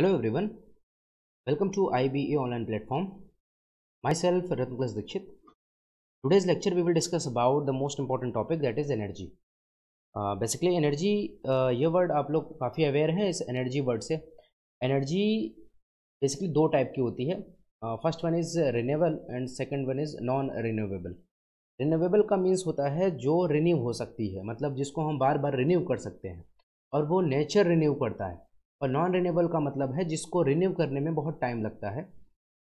Hello Hello everyone, welcome to platform e online self Ratna Ratnuklas Dikshit today's lecture we will discuss about the most important topic that is energy basically energy ये word आप लोग काफ़ी aware हैं इस energy word से energy basically दो type की होती है first one is renewable and second one is non renewable renewable का मीन्स होता है जो रिन्यू हो सकती है मतलब जिसको हम बार बार रिन्यू कर सकते हैं और वो नेचर रिन्यू करता है और नॉन रिन्यूएबल का मतलब है जिसको रिन्यू करने में बहुत टाइम लगता है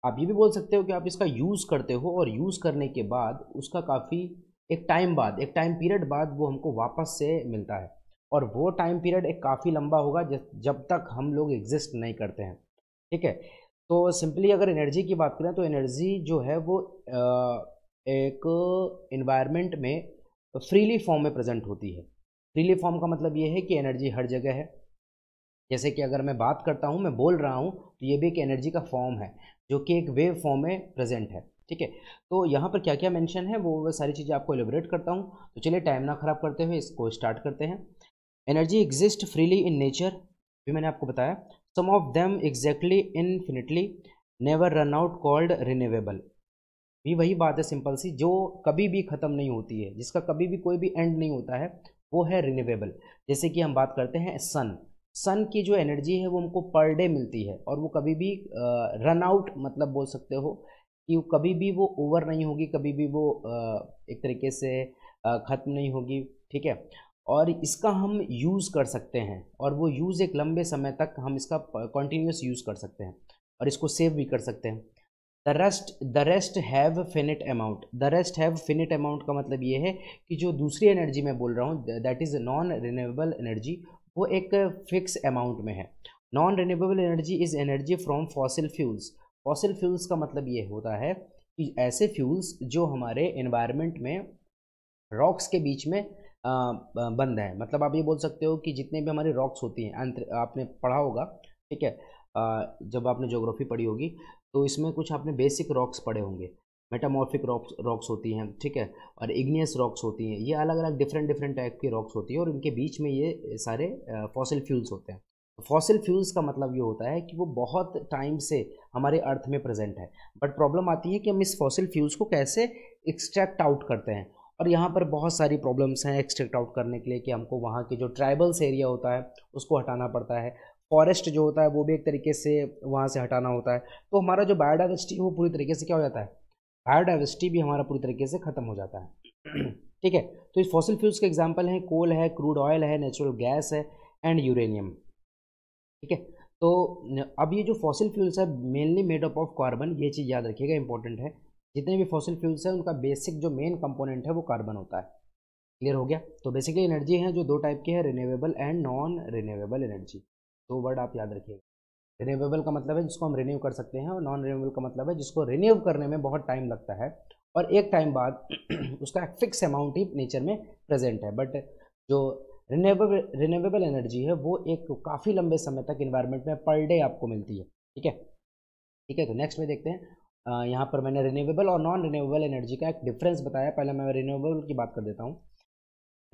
आप ये भी बोल सकते हो कि आप इसका यूज़ करते हो और यूज़ करने के बाद उसका काफ़ी एक टाइम बाद एक टाइम पीरियड बाद वो हमको वापस से मिलता है और वो टाइम पीरियड एक काफ़ी लंबा होगा जब तक हम लोग एग्जिस्ट नहीं करते हैं ठीक है तो सिंपली अगर एनर्जी की बात करें तो एनर्जी जो है वो एक इन्वायरमेंट में फ्रीली फॉर्म में प्रजेंट होती है फ्रीली फॉर्म का मतलब ये है कि एनर्जी हर जगह है जैसे कि अगर मैं बात करता हूँ मैं बोल रहा हूँ तो ये भी एक एनर्जी का फॉर्म है जो कि एक वेव फॉर्म में प्रेजेंट है ठीक है तो यहाँ पर क्या क्या मेंशन है वो वो सारी चीज़ें आपको एलिब्रेट करता हूँ तो चलिए टाइम ना ख़राब करते हुए इसको स्टार्ट करते हैं energy exist freely in nature भी मैंने आपको बताया some of them exactly infinitely never run out called renewable भी वही बात है सिंपल सी जो कभी भी ख़त्म नहीं होती है जिसका कभी भी कोई भी एंड नहीं होता है वो है रिन्यूएबल जैसे कि हम बात करते हैं सन सन की जो एनर्जी है वो हमको पर डे मिलती है और वो कभी भी रन आउट मतलब बोल सकते हो कि वो कभी भी वो ओवर नहीं होगी कभी भी वो एक तरीके से ख़त्म नहीं होगी ठीक है और इसका हम यूज़ कर सकते हैं और वो यूज़ एक लंबे समय तक हम इसका कॉन्टीन्यूस यूज़ कर सकते हैं और इसको सेव भी कर सकते हैं the rest the rest have finite amount the rest have finite amount का मतलब ये है कि जो दूसरी एनर्जी मैं बोल रहा हूँ that is non renewable energy वो एक फिक्स अमाउंट में है non renewable energy is energy from fossil fuels fossil fuels का मतलब ये होता है कि ऐसे फ्यूल्स जो हमारे इन्वायरमेंट में रॉक्स के बीच में बंद है मतलब आप ये बोल सकते हो कि जितने भी हमारी रॉक्स होती हैं आपने पढ़ा होगा ठीक है जब आपने ज्योग्राफी पढ़ी होगी तो इसमें कुछ आपने बेसिक रॉक्स पढ़े होंगे मेटामॉर्फिक रॉक्स रॉक्स होती हैं ठीक है और इग्नियस रॉक्स होती हैं ये अलग अलग डिफरेंट डिफरेंट टाइप की रॉक्स होती हैं और इनके बीच में ये सारे फॉसिल फ्यूल्स होते हैं फॉसिल फ्यूल्स का मतलब ये होता है कि वो बहुत टाइम से हमारे अर्थ में प्रेजेंट है बट प्रॉब्लम आती है कि हम इस फॉसिल फ्यूल्स को कैसे एक्सट्रैक्ट आउट करते हैं और यहाँ पर बहुत सारी प्रॉब्लम्स हैं एक्सट्रैक्ट आउट करने के लिए कि हमको वहाँ के जो ट्राइबल्स एरिया होता है उसको हटाना पड़ता है फॉरेस्ट जो होता है वो भी एक तरीके से वहाँ से हटाना होता है तो हमारा जो बायोडाइवर्सिटी है वो पूरी तरीके से क्या हो जाता है बायोडाइवर्सिटी भी हमारा पूरी तरीके से ख़त्म हो जाता है ठीक है तो इस फॉसिल फ्यूल्स के एग्जाम्पल हैं कोल है क्रूड ऑयल है नेचुरल गैस है एंड यूरेनियम ठीक है तो अब ये जो फॉसिल फ्यूल्स है mainly made up of carbon ये चीज़ याद रखिएगा इंपॉर्टेंट है जितने भी फॉसिल फ्यूल्स हैं उनका बेसिक जो मेन कंपोनेंट है वो कार्बन होता है क्लियर हो गया तो बेसिकली एनर्जी है जो दो टाइप की है renewable and non renewable energy दो वर्ड आप याद रखिएगा रिन्यूएबल का मतलब है जिसको हम रिन्यू कर सकते हैं और नॉन रिन्यूएबल का मतलब है जिसको रिन्यू करने में बहुत टाइम लगता है और एक टाइम बाद उसका एक फिक्स अमाउंट ही नेचर में प्रेजेंट है बट जो रिन्यूएबल रिन्यूएबल एनर्जी है वो एक काफ़ी लंबे समय तक इन्वायरमेंट में पर डे आपको मिलती है ठीक है ठीक है तो नेक्स्ट में देखते हैं यहाँ पर मैंने रिन्यूएबल और नॉन रिन्यूएबल एनर्जी का एक डिफरेंस बताया पहले मैं रिन्यूएबल की बात कर देता हूँ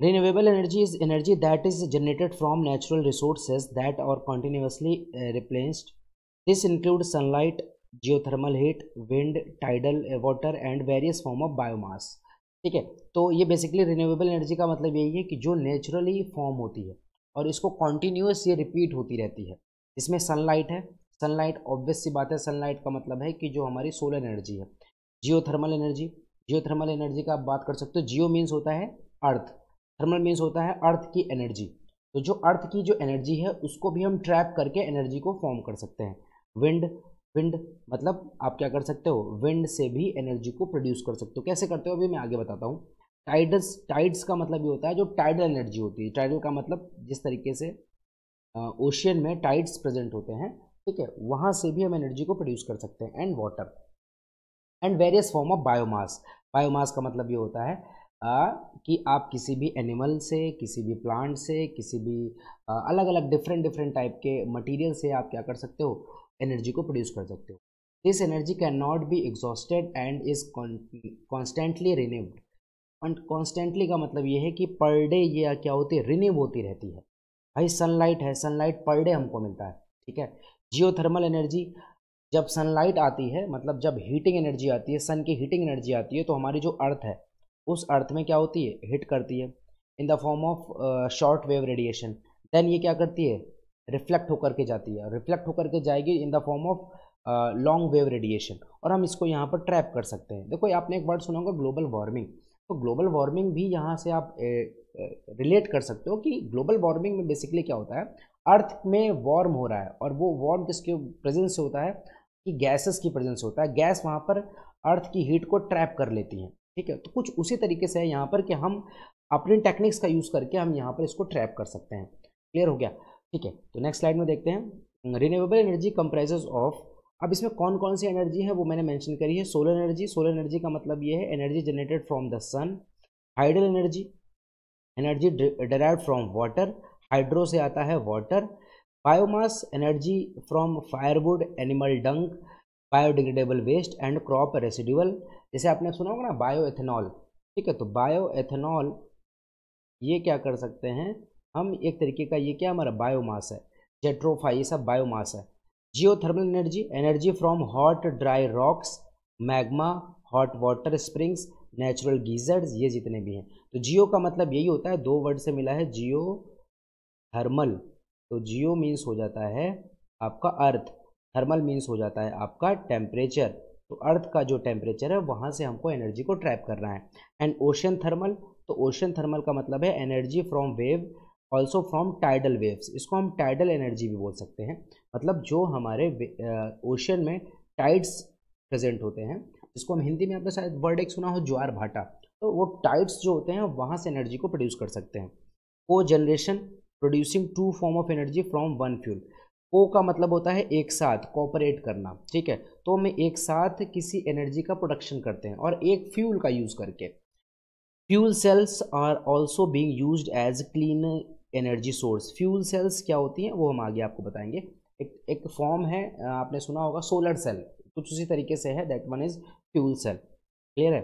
renewable energy is energy that is generated from natural resources that are continuously replaced this include sunlight geothermal heat wind tidal water and various form of biomass ठीक है तो ये बेसिकली रिन्यूएबल एनर्जी का मतलब यही है कि जो नेचुरली फॉर्म होती है और इसको कॉन्टीन्यूस ये रिपीट होती रहती है इसमें सनलाइट है सनलाइट ऑब्वियस सी बात है सनलाइट का मतलब है कि जो हमारी सोलर एनर्जी है जियोथर्मल एनर्जी जियोथर्मल एनर्जी का आप बात कर सकते हो जियो मीन्स होता है अर्थ थर्मल मीन्स होता है अर्थ की एनर्जी तो जो अर्थ की जो एनर्जी है उसको भी हम ट्रैप करके एनर्जी को फॉर्म कर सकते हैं विंड विंड मतलब आप क्या कर सकते हो विंड से भी एनर्जी को प्रोड्यूस कर सकते हो कैसे करते हो अभी मैं आगे बताता हूँ टाइडस टाइड्स का मतलब ये होता है जो टाइडल एनर्जी होती है टाइडल का मतलब जिस तरीके से ओशियन में टाइड्स प्रेजेंट होते हैं ठीक है वहाँ से भी हम एनर्जी को प्रोड्यूस कर सकते हैं and water and various form of biomass biomass का मतलब ये होता है आ, कि आप किसी भी एनिमल से किसी भी प्लांट से किसी भी आ, अलग अलग डिफरेंट डिफरेंट टाइप के मटेरियल से आप क्या कर सकते हो एनर्जी को प्रोड्यूस कर सकते हो this energy can not be exhausted and is constantly renewed and constantly का मतलब ये है कि पर डे ये क्या होती है रिन्यू होती रहती है भाई सनलाइट है सनलाइट पर डे हमको मिलता है ठीक है जियोथर्मल एनर्जी जब सनलाइट आती है मतलब जब हीटिंग एनर्जी आती है सन की हीटिंग एनर्जी आती है तो हमारी जो अर्थ है उस अर्थ में क्या होती है हिट करती है in the form of short wave radiation then ये क्या करती है रिफ्लेक्ट होकर के जाती है रिफ्लेक्ट होकर के जाएगी in the form of long wave radiation और हम इसको यहाँ पर ट्रैप कर सकते हैं देखो आपने एक वर्ड सुना होगा ग्लोबल वार्मिंग तो ग्लोबल वार्मिंग भी यहाँ से आप रिलेट कर सकते हो कि ग्लोबल वार्मिंग में बेसिकली क्या होता है अर्थ में वार्म हो रहा है और वो वार्म किसके प्रेजेंस से होता है कि गैसेस की प्रेजेंस होता है गैस वहाँ पर अर्थ की हीट को ट्रैप कर लेती हैं ठीक है तो कुछ उसी तरीके से है यहाँ पर कि हम अपने टेक्निक्स का यूज़ करके हम यहाँ पर इसको ट्रैप कर सकते हैं क्लियर हो गया ठीक है तो नेक्स्ट स्लाइड में देखते हैं रिन्यूएबल एनर्जी कंप्राइज ऑफ अब इसमें कौन कौन सी एनर्जी है वो मैंने मैंशन करी है सोलर एनर्जी सोलर एनर्जी का मतलब ये है energy generated from the sun hydel energy energy derive from water hydro से आता है water biomass energy from firewood animal dung biodegradable waste and crop residual जैसे आपने सुना होगा ना बायो एथेनॉल ठीक है तो बायो एथेनॉल ये क्या कर सकते हैं हम एक तरीके का ये क्या हमारा बायोमास है जेट्रोफा ये सब बायोमास है geothermal energy energy from hot dry rocks magma hot water springs natural geysers ये जितने भी हैं तो जियो का मतलब यही होता है दो वर्ड से मिला है जियो थर्मल तो जियो मीन्स हो जाता है आपका अर्थ थर्मल मीन्स हो जाता है आपका टेम्परेचर तो अर्थ का जो टेम्परेचर है वहाँ से हमको एनर्जी को ट्रैप करना है एंड ओशन थर्मल तो ओशन थर्मल का मतलब है energy from wave also from tidal waves इसको हम टाइडल एनर्जी भी बोल सकते हैं मतलब जो हमारे ओशन में टाइड्स प्रेजेंट होते हैं जिसको हम हिंदी में आपने शायद वर्ड एक सुना हो ज्वार भाटा तो वो टाइड्स जो होते हैं वहाँ से एनर्जी को प्रोड्यूस कर सकते हैं cogeneration producing two form of energy from one fuel co का मतलब होता है एक साथ कॉपरेट करना ठीक है तो हमें एक साथ किसी एनर्जी का प्रोडक्शन करते हैं और एक फ्यूल का यूज़ करके fuel cells are also being use as clean energy source fuel cells क्या होती हैं वो हम आगे आपको बताएंगे एक एक फॉर्म है आपने सुना होगा सोलर सेल कुछ उसी तरीके से है that one is fuel cell clear है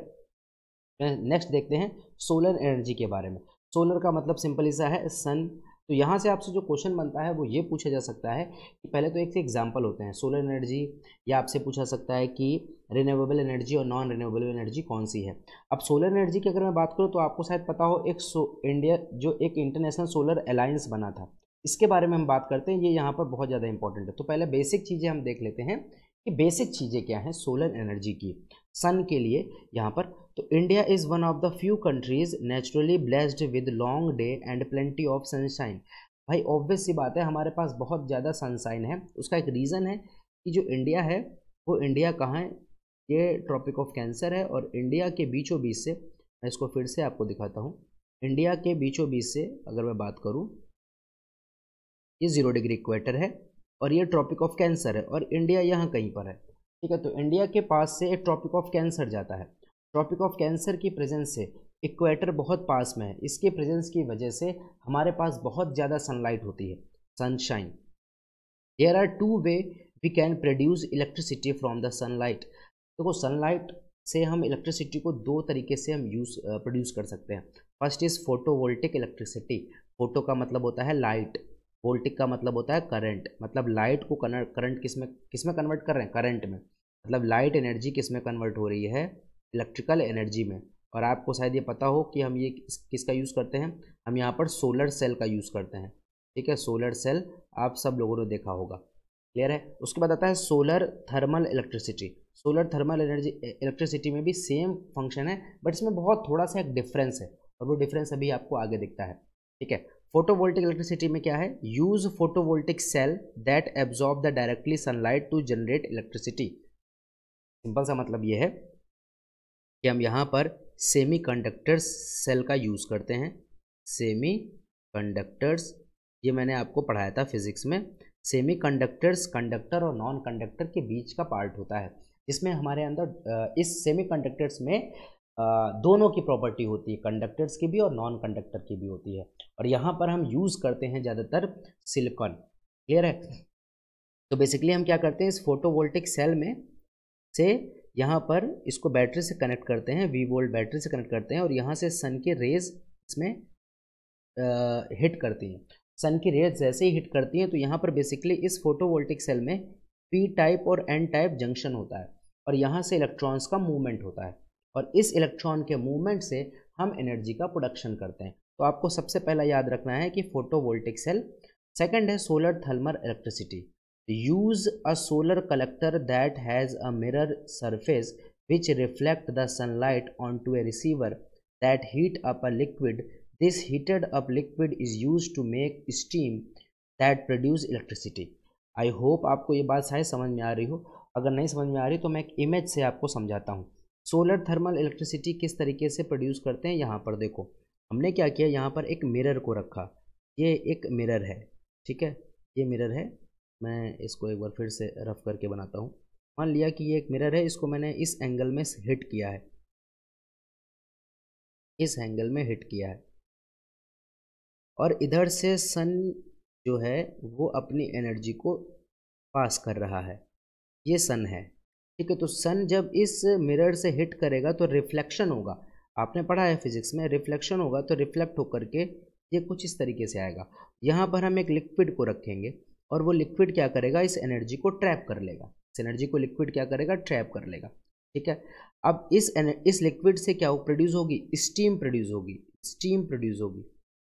नेक्स्ट देखते हैं सोलर एनर्जी के बारे में सोलर का मतलब सिंपल ऐसा है सन तो यहाँ से आपसे जो क्वेश्चन बनता है वो ये पूछा जा सकता है कि पहले तो एक से एग्जाम्पल होते हैं सोलर एनर्जी या आपसे पूछा सकता है कि रिन्यूएबल एनर्जी और नॉन रिन्यूएबल एनर्जी कौन सी है अब सोलर एनर्जी की अगर मैं बात करूँ तो आपको शायद पता हो एक इंडिया जो एक इंटरनेशनल सोलर अलायंस बना था इसके बारे में हम बात करते हैं ये यहाँ पर बहुत ज़्यादा इंपॉर्टेंट है तो पहले बेसिक चीज़ें हम देख लेते हैं कि बेसिक चीज़ें क्या हैं सोलर एनर्जी की सन के लिए यहाँ पर तो India is one of the few countries naturally blessed with long day and plenty of sunshine भाई ऑब्वियस सी बात है हमारे पास बहुत ज़्यादा सनशाइन है उसका एक रीज़न है कि जो इंडिया है वो इंडिया कहाँ है ये ट्रॉपिक ऑफ कैंसर है और इंडिया के बीचों बीच से मैं इसको फिर से आपको दिखाता हूँ इंडिया के बीचों बीच से अगर मैं बात करूँ ये ज़ीरो डिग्री इक्वेटर है और ये ट्रॉपिक ऑफ कैंसर है और इंडिया यहाँ कहीं पर है ठीक है तो इंडिया के पास से एक ट्रॉपिक ऑफ कैंसर जाता है ट्रॉपिक ऑफ कैंसर की प्रेजेंस से इक्वेटर बहुत पास में है इसके प्रेजेंस की वजह से हमारे पास बहुत ज़्यादा सनलाइट होती है sunshine there are two way we can produce electricity from the sunlight देखो सनलाइट से हम इलेक्ट्रिसिटी को दो तरीके से हम यूज प्रोड्यूस कर सकते हैं first is photovoltaic electricity photo का मतलब होता है लाइट वोल्टिक का मतलब होता है करंट मतलब लाइट को करंट किस में किस में कन्वर्ट कर रहे हैं करंट में मतलब लाइट एनर्जी किस में कन्वर्ट हो रही है इलेक्ट्रिकल एनर्जी में और आपको शायद ये पता हो कि हम ये किस, किसका यूज़ करते हैं हम यहाँ पर सोलर सेल का यूज़ करते हैं ठीक है सोलर सेल आप सब लोगों ने देखा होगा क्लियर है उसके बाद आता है solar thermal electricity solar thermal energy electricity में भी सेम फंक्शन है बट इसमें बहुत थोड़ा सा एक डिफरेंस है और वो डिफरेंस अभी आपको आगे दिखता है ठीक है फोटोवोल्टिक इलेक्ट्रिसिटी में क्या है use photovoltaic cell that absorb the directly sunlight to generate electricity simple सा मतलब ये है कि हम यहाँ पर सेमीकंडक्टर्स सेल का यूज़ करते हैं सेमीकंडक्टर्स ये मैंने आपको पढ़ाया था फिजिक्स में सेमीकंडक्टर्स कंडक्टर और नॉन कंडक्टर के बीच का पार्ट होता है इसमें हमारे अंदर इस सेमीकंडक्टर्स में दोनों की प्रॉपर्टी होती है कंडक्टर्स की भी और नॉन कंडक्टर की भी होती है और यहाँ पर हम यूज़ करते हैं ज़्यादातर सिलिकॉन क्लियर है तो बेसिकली हम क्या करते हैं इस फोटोवोल्टिक सेल में से यहाँ पर इसको बैटरी से कनेक्ट करते हैं वी वोल्ट बैटरी से कनेक्ट करते हैं और यहाँ से सन के रेज इसमें हिट करती हैं सन की रेज जैसे ही हिट करती हैं तो यहाँ पर बेसिकली इस फोटोवोल्टिक सेल में पी टाइप और एन टाइप जंक्शन होता है और यहाँ से इलेक्ट्रॉन्स का मूवमेंट होता है और इस इलेक्ट्रॉन के मूवमेंट से हम एनर्जी का प्रोडक्शन करते हैं तो आपको सबसे पहला याद रखना है कि फोटोवोल्टिक सेल सेकंड है solar thermal electricity use a solar collector that has a mirror surface which reflect the sun light on to a receiver that heat up a liquid this heated up liquid is use to make steam that produce electricity I hope आपको ये बात शायद समझ में आ रही हो अगर नहीं समझ में आ रही तो मैं एक इमेज से आपको समझाता हूँ सोलर थर्मल इलेक्ट्रिसिटी किस तरीके से प्रोड्यूस करते हैं यहाँ पर देखो हमने क्या किया यहाँ पर एक मिरर को रखा ये एक मिरर है ठीक है ये मिरर है मैं इसको एक बार फिर से रफ करके बनाता हूँ मान लिया कि ये एक मिरर है इसको मैंने इस एंगल में हिट किया है इस एंगल में हिट किया है और इधर से सन जो है वो अपनी एनर्जी को पास कर रहा है ये सन है ठीक है तो सन जब इस मिरर से हिट करेगा तो रिफ्लेक्शन होगा आपने पढ़ा है फिजिक्स में रिफ्लेक्शन होगा तो रिफ्लेक्ट होकर के ये कुछ इस तरीके से आएगा यहाँ पर हम एक लिक्विड को रखेंगे और वो लिक्विड क्या करेगा इस एनर्जी को ट्रैप कर लेगा इस एनर्जी को लिक्विड क्या करेगा ट्रैप कर लेगा ठीक है अब इस इस लिक्विड से क्या हो प्रोड्यूस होगी स्टीम प्रोड्यूस होगी स्टीम प्रोड्यूस होगी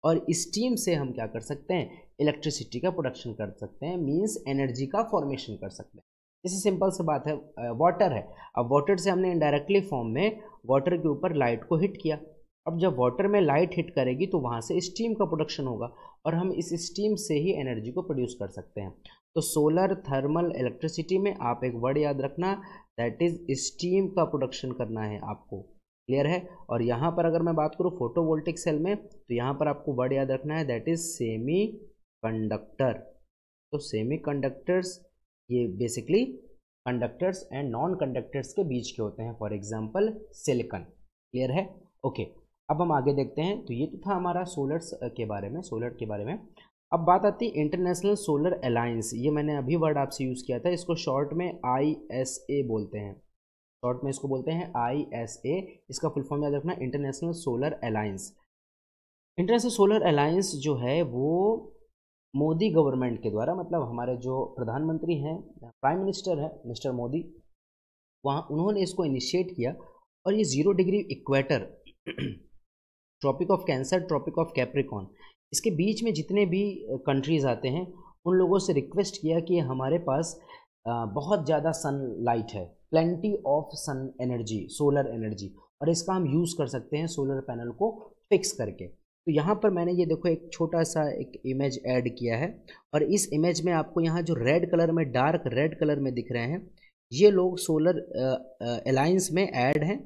और स्टीम से हम क्या कर सकते हैं इलेक्ट्रिसिटी का प्रोडक्शन कर सकते हैं मीन्स एनर्जी का फॉर्मेशन कर सकते हैं जैसे सिंपल से बात है वाटर है अब वाटर से हमने इनडायरेक्टली फॉर्म में वाटर के ऊपर लाइट को हिट किया अब जब वाटर में लाइट हिट करेगी तो वहाँ से स्टीम का प्रोडक्शन होगा और हम इस स्टीम से ही एनर्जी को प्रोड्यूस कर सकते हैं तो सोलर थर्मल इलेक्ट्रिसिटी में आप एक वर्ड याद रखना दैट इज़ स्टीम का प्रोडक्शन करना है आपको क्लियर है और यहाँ पर अगर मैं बात करूँ फोटोवोल्टिक सेल में तो यहाँ पर आपको वर्ड याद रखना है दैट इज़ सेमी कंडक्टर तो सेमी कंडक्टर्स ये basically conductors and non conductors के बीच के होते हैं फॉर एग्जाम्पल सिलिकन क्लियर है ओके okay. अब हम आगे देखते हैं तो ये तो था हमारा सोलर के बारे में सोलर के बारे में अब बात आती है इंटरनेशनल सोलर अलायंस ये मैंने अभी वर्ड आपसे यूज़ किया था इसको शॉर्ट में आई एस ए बोलते हैं शॉर्ट में इसको बोलते हैं आई एस ए इसका फुल फॉर्म याद रखना International Solar Alliance International Solar Alliance जो है वो मोदी गवर्नमेंट के द्वारा मतलब हमारे जो प्रधानमंत्री हैं प्राइम मिनिस्टर है मिस्टर मोदी वहाँ उन्होंने इसको इनिशिएट किया और ये zero degree equator tropic of cancer tropic of Capricorn इसके बीच में जितने भी कंट्रीज़ आते हैं उन लोगों से रिक्वेस्ट किया कि हमारे पास बहुत ज़्यादा सन लाइट है plenty of sun energy solar energy और इसका हम यूज़ कर सकते हैं सोलर पैनल को फिक्स करके तो यहाँ पर मैंने ये देखो एक छोटा सा एक इमेज ऐड किया है और इस इमेज में आपको यहाँ जो रेड कलर में डार्क रेड कलर में दिख रहे हैं ये लोग सोलर अलायंस में ऐड हैं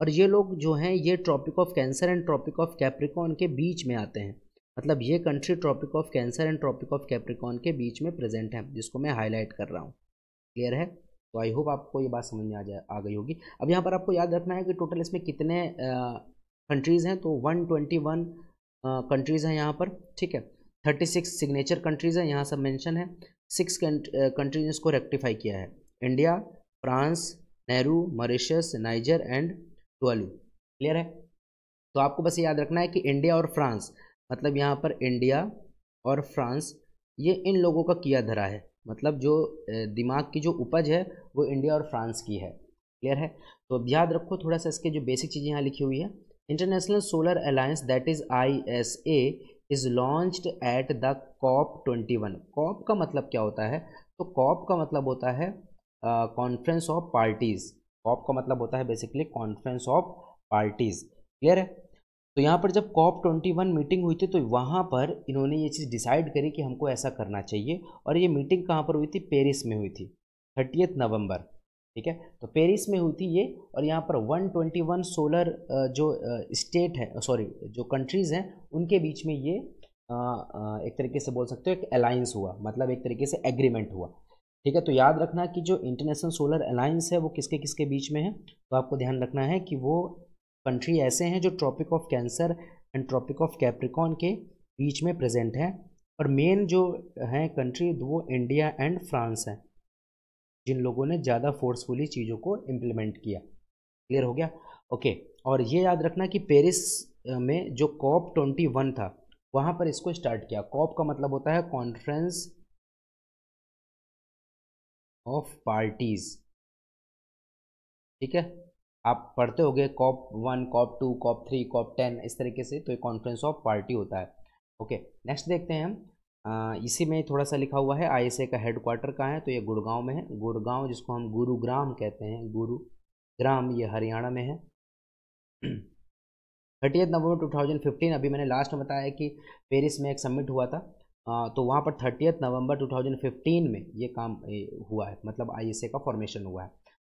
और ये लोग जो हैं ये tropic of cancer and tropic of Capricorn के बीच में आते हैं मतलब ये country tropic of cancer and tropic of Capricorn के बीच में प्रेजेंट है जिसको मैं हाईलाइट कर रहा हूँ क्लियर है तो आई होप आपको ये बात समझ में आ जाए आ गई होगी अब यहाँ पर आपको याद रखना है कि टोटल इसमें कितने कंट्रीज़ हैं तो 121 कंट्रीज़ हैं यहाँ पर ठीक है 36 सिग्नेचर कंट्रीज़ हैं यहाँ सब मेंशन है सिक्स कंट्रीज ने इसको रेक्टिफाई किया है India France Nauru Mauritius Niger and twelve clear है तो आपको बस याद रखना है कि इंडिया और फ्रांस मतलब यहाँ पर इंडिया और फ्रांस ये इन लोगों का किया धरा है मतलब जो दिमाग की जो उपज है वो इंडिया और फ्रांस की है क्लियर है तो अब याद रखो थोड़ा सा इसके जो बेसिक चीज़ें यहाँ लिखी हुई है International Solar Alliance that is I S A is launched at the COP twenty one COP का मतलब क्या होता है तो कॉप का मतलब होता है कॉन्फ्रेंस ऑफ पार्टीज़ कॉप का मतलब होता है basically conference of parties clear है तो यहाँ पर जब कॉप ट्वेंटी वन मीटिंग हुई थी तो वहाँ पर इन्होंने ये चीज़ डिसाइड करी कि हमको ऐसा करना चाहिए और ये मीटिंग कहाँ पर हुई थी पेरिस में हुई थी थर्टियथ नवंबर ठीक है तो पेरिस में हुई थी ये और यहाँ पर 121 सोलर जो स्टेट है सॉरी जो कंट्रीज़ हैं उनके बीच में ये एक तरीके से बोल सकते हो एक अलायंस हुआ मतलब एक तरीके से एग्रीमेंट हुआ ठीक है तो याद रखना कि जो इंटरनेशनल सोलर अलायंस है वो किसके किसके बीच में है तो आपको ध्यान रखना है कि वो कंट्री ऐसे हैं जो tropic of cancer and tropic of Capricorn के बीच में प्रेजेंट है और मेन जो है कंट्री वो इंडिया एंड फ्रांस है जिन लोगों ने ज़्यादा फोर्सफुली चीज़ों को इम्प्लीमेंट किया क्लियर हो गया ओके और ये याद रखना कि पेरिस में जो कॉप ट्वेंटी वन था वहाँ पर इसको स्टार्ट किया कॉप का मतलब होता है कॉन्फ्रेंस ऑफ पार्टीज ठीक है आप पढ़ते होगे COP one COP two COP three COP ten इस तरीके से तो ये कॉन्फ्रेंस ऑफ पार्टी होता है ओके नेक्स्ट देखते हैं हम इसी में थोड़ा सा लिखा हुआ है आई का हेडक्वार्टर कहाँ है तो ये गुड़गांव में है गुड़गांव जिसको हम गुरुग्राम कहते हैं गुरुग्राम ये हरियाणा में है थर्टी नवंबर टू अभी मैंने लास्ट में बताया कि पेरिस में एक समिट हुआ था हाँ, तो वहाँ पर थर्टियथ नवंबर 2015 में ये काम हुआ है मतलब आई का फॉर्मेशन हुआ है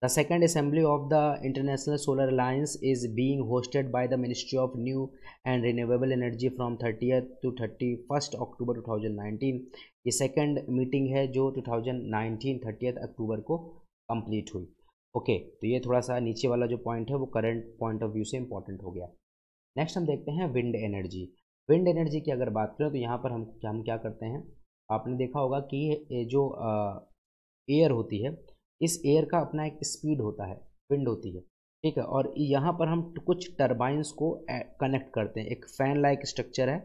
the second assembly of the International Solar Alliance is being hosted by the Ministry of New and Renewable Energy from thirtieth to thirty first October 2019 ये सेकेंड मीटिंग है जो 2019 थर्टियथ अक्टूबर को कम्प्लीट हुई ओके okay, तो ये थोड़ा सा नीचे वाला जो पॉइंट है वो करंट पॉइंट ऑफ व्यू से इंपॉर्टेंट हो गया नेक्स्ट हम देखते हैं विंड एनर्जी विंड एनर्जी की अगर बात करें तो यहाँ पर हम हम क्या करते हैं आपने देखा होगा कि ये जो एयर होती है इस एयर का अपना एक स्पीड होता है विंड होती है ठीक है और यहाँ पर हम कुछ टर्बाइंस को कनेक्ट करते हैं एक फ़ैन लाइक स्ट्रक्चर है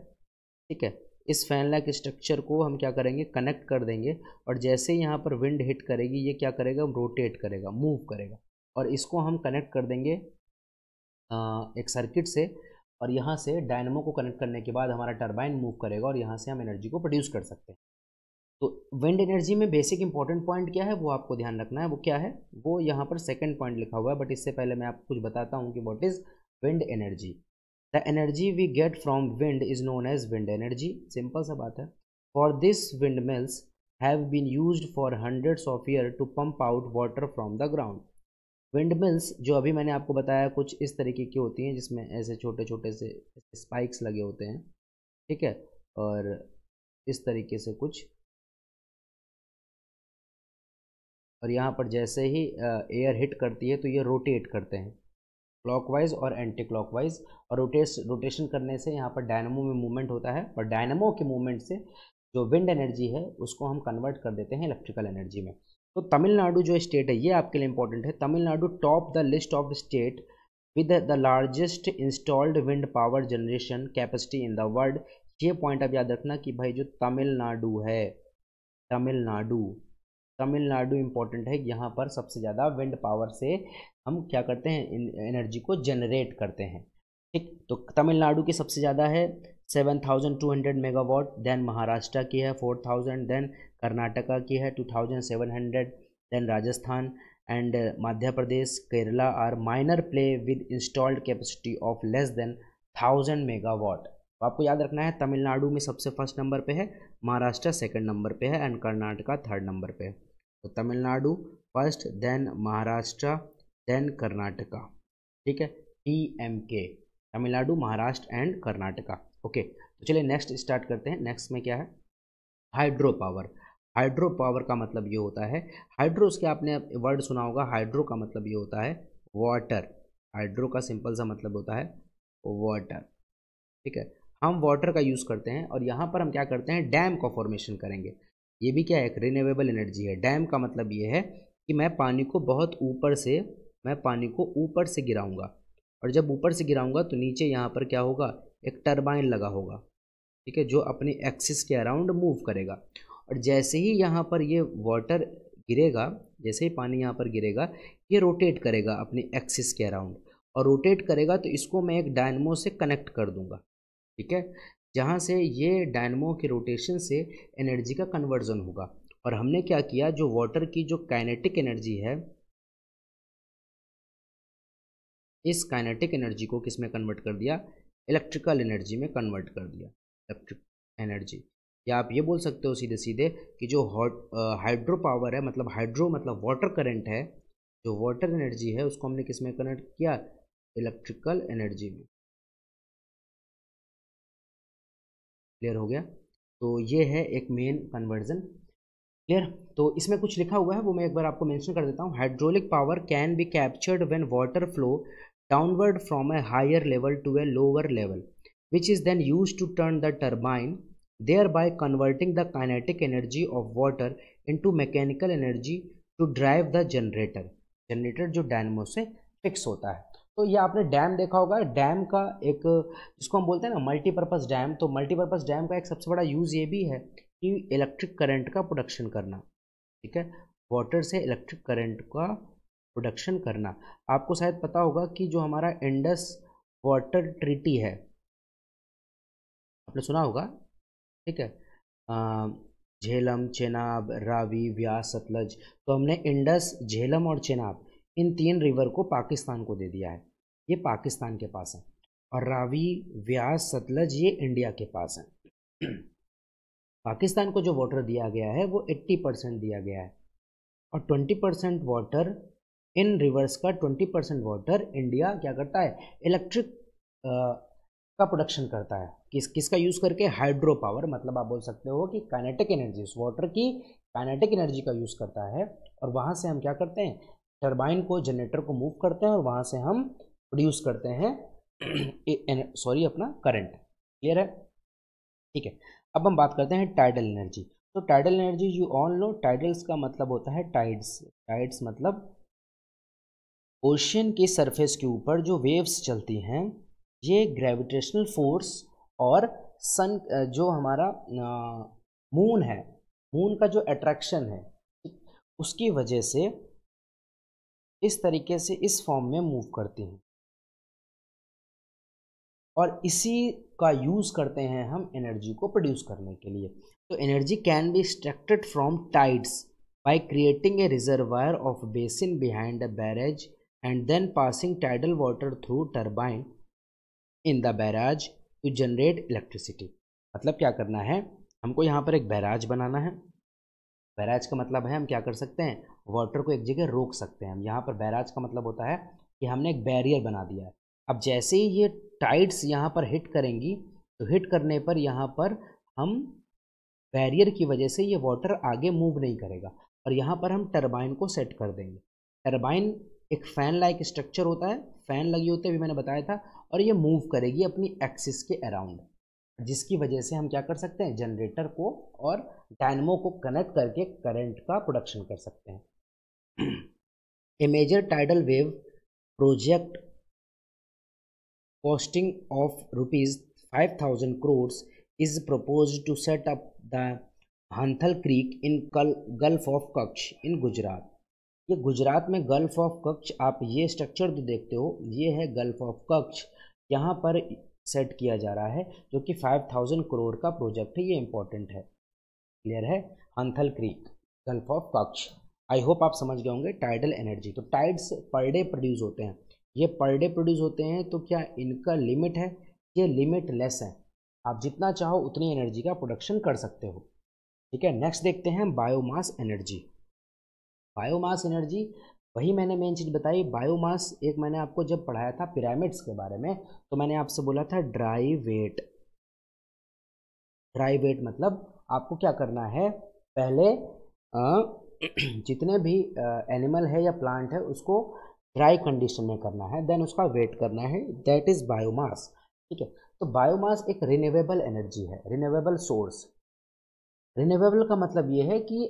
ठीक है इस फैन लाइक स्ट्रक्चर को हम क्या करेंगे कनेक्ट कर देंगे और जैसे ही यहाँ पर विंड हिट करेगी ये क्या करेगा रोटेट करेगा मूव करेगा और इसको हम कनेक्ट कर देंगे एक सर्किट से और यहाँ से डायनमो को कनेक्ट करने के बाद हमारा टर्बाइन मूव करेगा और यहाँ से हम एनर्जी को प्रोड्यूस कर सकते हैं तो विंड एनर्जी में बेसिक इंपॉर्टेंट पॉइंट क्या है वो आपको ध्यान रखना है वो क्या है वो यहाँ पर सेकेंड पॉइंट लिखा हुआ है बट इससे पहले मैं आपको कुछ बताता हूँ कि what is wind energy the energy we get from wind is known as wind energy simple सा बात है for this windmills have been use for hundreds of year to pump out water from the ground windmills जो अभी मैंने आपको बताया कुछ इस तरीके की होती हैं जिसमें ऐसे छोटे छोटे से स्पाइक्स लगे होते हैं ठीक है और इस तरीके से कुछ और यहाँ पर जैसे ही एयर हिट करती है तो ये रोटेट करते हैं क्लॉकवाइज और एंटी क्लॉकवाइज और रोटेश रोटेशन करने से यहाँ पर डायनमो में मूवमेंट होता है और डायनमो के मूवमेंट से जो विंड एनर्जी है उसको हम कन्वर्ट कर देते हैं इलेक्ट्रिकल एनर्जी में तो तमिलनाडु जो स्टेट है ये आपके लिए इंपॉर्टेंट है Tamil Nadu top the list of state with the largest installed wind power generation capacity in the world ये पॉइंट आप याद रखना कि भाई जो तमिलनाडु है तमिलनाडु तमिलनाडु इंपॉर्टेंट है यहाँ पर सबसे ज़्यादा विंड पावर से हम क्या करते हैं एनर्जी को जनरेट करते हैं ठीक तो तमिलनाडु की सबसे ज़्यादा है seven thousand two hundred megawatt then Maharashtra की है फोर थाउजेंड देन कर्नाटका की है two thousand seven hundred then Rajasthan and Madhya Pradesh Kerala are minor play with installed capacity of less than thousand megawatt तो आपको याद रखना है तमिलनाडु में सबसे फर्स्ट नंबर पे है महाराष्ट्र सेकंड नंबर पे है एंड कर्नाटका थर्ड नंबर पे है तो Tamil Nadu first then Maharashtra then Karnataka ठीक है T M K Tamil Nadu Maharashtra and Karnataka okay तो चलिए नेक्स्ट स्टार्ट करते हैं नेक्स्ट में क्या है हाइड्रो पावर हाइड्रो पावर का मतलब ये होता है हाइड्रो उसके आपने वर्ड सुना होगा हाइड्रो का मतलब ये होता है वाटर हाइड्रो का सिंपल सा मतलब होता है वाटर ठीक है हम वाटर का यूज़ करते हैं और यहाँ पर हम क्या करते हैं डैम का फॉर्मेशन करेंगे ये भी क्या है एक रिन्यूएबल एनर्जी है डैम का मतलब ये है कि मैं पानी को बहुत ऊपर से मैं पानी को ऊपर से गिराऊंगा और जब ऊपर से गिराऊंगा तो नीचे यहाँ पर क्या होगा एक टर्बाइन लगा होगा ठीक है जो अपने एक्सिस के अराउंड मूव करेगा और जैसे ही यहाँ पर ये वाटर गिरेगा जैसे ही पानी यहाँ पर गिरेगा ये रोटेट करेगा अपने एक्सिस के अराउंड और रोटेट करेगा तो इसको मैं एक डायनमो से कनेक्ट कर दूंगा ठीक है जहाँ से ये डायनमो के रोटेशन से एनर्जी का कन्वर्जन होगा और हमने क्या किया जो वाटर की जो काइनेटिक एनर्जी है इस काइनेटिक एनर्जी को किस में कन्वर्ट कर दिया इलेक्ट्रिकल एनर्जी में कन्वर्ट कर दिया इलेक्ट्रिक एनर्जी या आप ये बोल सकते हो सीधे सीधे कि जो हॉट हाइड्रो पावर है मतलब हाइड्रो मतलब वाटर करंट है जो वाटर एनर्जी है उसको हमने किस में कनेक्ट किया इलेक्ट्रिकल एनर्जी में क्लियर हो गया तो ये है एक मेन कन्वर्जन क्लियर तो इसमें कुछ लिखा हुआ है वो मैं एक बार आपको मेंशन कर देता हूँ hydraulic power can be captured when water flow downward from a higher level to a lower level which is then use to turn the turbine thereby converting the kinetic energy of water into mechanical energy to drive the generator. Generator जो dynamo से fix होता है तो ये आपने dam देखा होगा dam का एक जिसको हम बोलते हैं ना मल्टीपर्पज़ डैम तो मल्टीपर्पज़ डैम का एक सबसे बड़ा यूज़ ये भी है कि इलेक्ट्रिक करंट का प्रोडक्शन करना ठीक है वाटर से इलेक्ट्रिक करंट का प्रोडक्शन करना आपको शायद पता होगा कि जो हमारा इंडस वाटर ट्रीटी है आपने सुना होगा ठीक है झेलम चेनाब रावी व्यास सतलज तो हमने इंडस झेलम और चेनाब इन तीन रिवर को पाकिस्तान को दे दिया है ये पाकिस्तान के पास है और रावी व्यास सतलज ये इंडिया के पास है पाकिस्तान को जो वाटर दिया गया है वो 80 परसेंट दिया गया है और 20 परसेंट वाटर इन रिवर्स का 20 परसेंट वाटर इंडिया क्या करता है इलेक्ट्रिक का प्रोडक्शन करता है किस किसका यूज़ करके हाइड्रो पावर मतलब आप बोल सकते हो कि काइनेटिक एनर्जी वाटर की काइनेटिक एनर्जी का यूज़ करता है और वहाँ से हम क्या करते हैं टर्बाइन को जनरेटर को मूव करते हैं और वहाँ से हम प्रोड्यूस करते हैं सॉरी अपना करंट क्लियर है ठीक है अब हम बात करते हैं टाइडल एनर्जी तो tidal energy you all know tidals का मतलब होता है टाइड्स टाइड्स मतलब ओशियन के सरफेस के ऊपर जो वेव्स चलती हैं ये ग्रेविटेशनल फोर्स और सन जो हमारा मून है मून का जो अट्रैक्शन है उसकी वजह से इस तरीके से इस फॉर्म में मूव करती हैं और इसी का यूज़ करते हैं हम एनर्जी को प्रोड्यूस करने के लिए तो energy can be extracted from tides by creating a reservoir of basin behind a barrage and then passing tidal water through turbine in the barrage to generate electricity मतलब क्या करना है हमको यहाँ पर एक बैराज बनाना है बैराज का मतलब है हम क्या कर सकते हैं वाटर को एक जगह रोक सकते हैं हम यहाँ पर बैराज का मतलब होता है कि हमने एक बैरियर बना दिया है अब जैसे ही ये टाइड्स यहाँ पर हिट करेंगी तो हिट करने पर यहाँ पर हम बैरियर की वजह से ये वाटर आगे मूव नहीं करेगा और यहाँ पर हम टरबाइन को सेट कर देंगे टरबाइन एक फ़ैन लाइक स्ट्रक्चर होता है फ़ैन लगी होती है अभी मैंने बताया था और ये मूव करेगी अपनी एक्सिस के अराउंड जिसकी वजह से हम क्या कर सकते हैं जनरेटर को और डायनमो को कनेक्ट करके करंट का प्रोडक्शन कर सकते हैं a major tidal wave project costing of rupees five thousand crores is propose to set up the Hanthal creek in Kutch gulf of कक्ष इन गुजरात ये गुजरात में गल्फ ऑफ कक्ष आप ये स्ट्रक्चर जो तो देखते हो ये है गल्फ ऑफ कक्ष यहाँ पर सेट किया जा रहा है जो कि 5000 करोड़ का प्रोजेक्ट है ये इम्पोर्टेंट है क्लियर है हंथल क्रीक गल्फ ऑफ कक्ष आई होप आप समझ गए होंगे टाइडल एनर्जी तो टाइड्स पर डे प्रोड्यूस होते हैं ये पर डे प्रोड्यूस होते हैं तो क्या इनका लिमिट है ये लिमिट लेस है आप जितना चाहो उतनी एनर्जी का प्रोडक्शन कर सकते हो ठीक है नेक्स्ट देखते हैं बायोमास एनर्जी बायोमास एनर्जी वही मैंने मेन चीज़ बताई बायोमास एक मैंने आपको जब पढ़ाया था पिरामिड्स के बारे में तो मैंने आपसे बोला था ड्राई वेट ड्राई वेट मतलब आपको क्या करना है पहले जितने भी एनिमल है या प्लांट है उसको ड्राई कंडीशन में करना है देन उसका वेट करना है दैट इज़ बायोमास ठीक है तो बायोमास एक रिन्यूएबल एनर्जी है रिन्यूएबल सोर्स रिन्यूएबल का मतलब ये है कि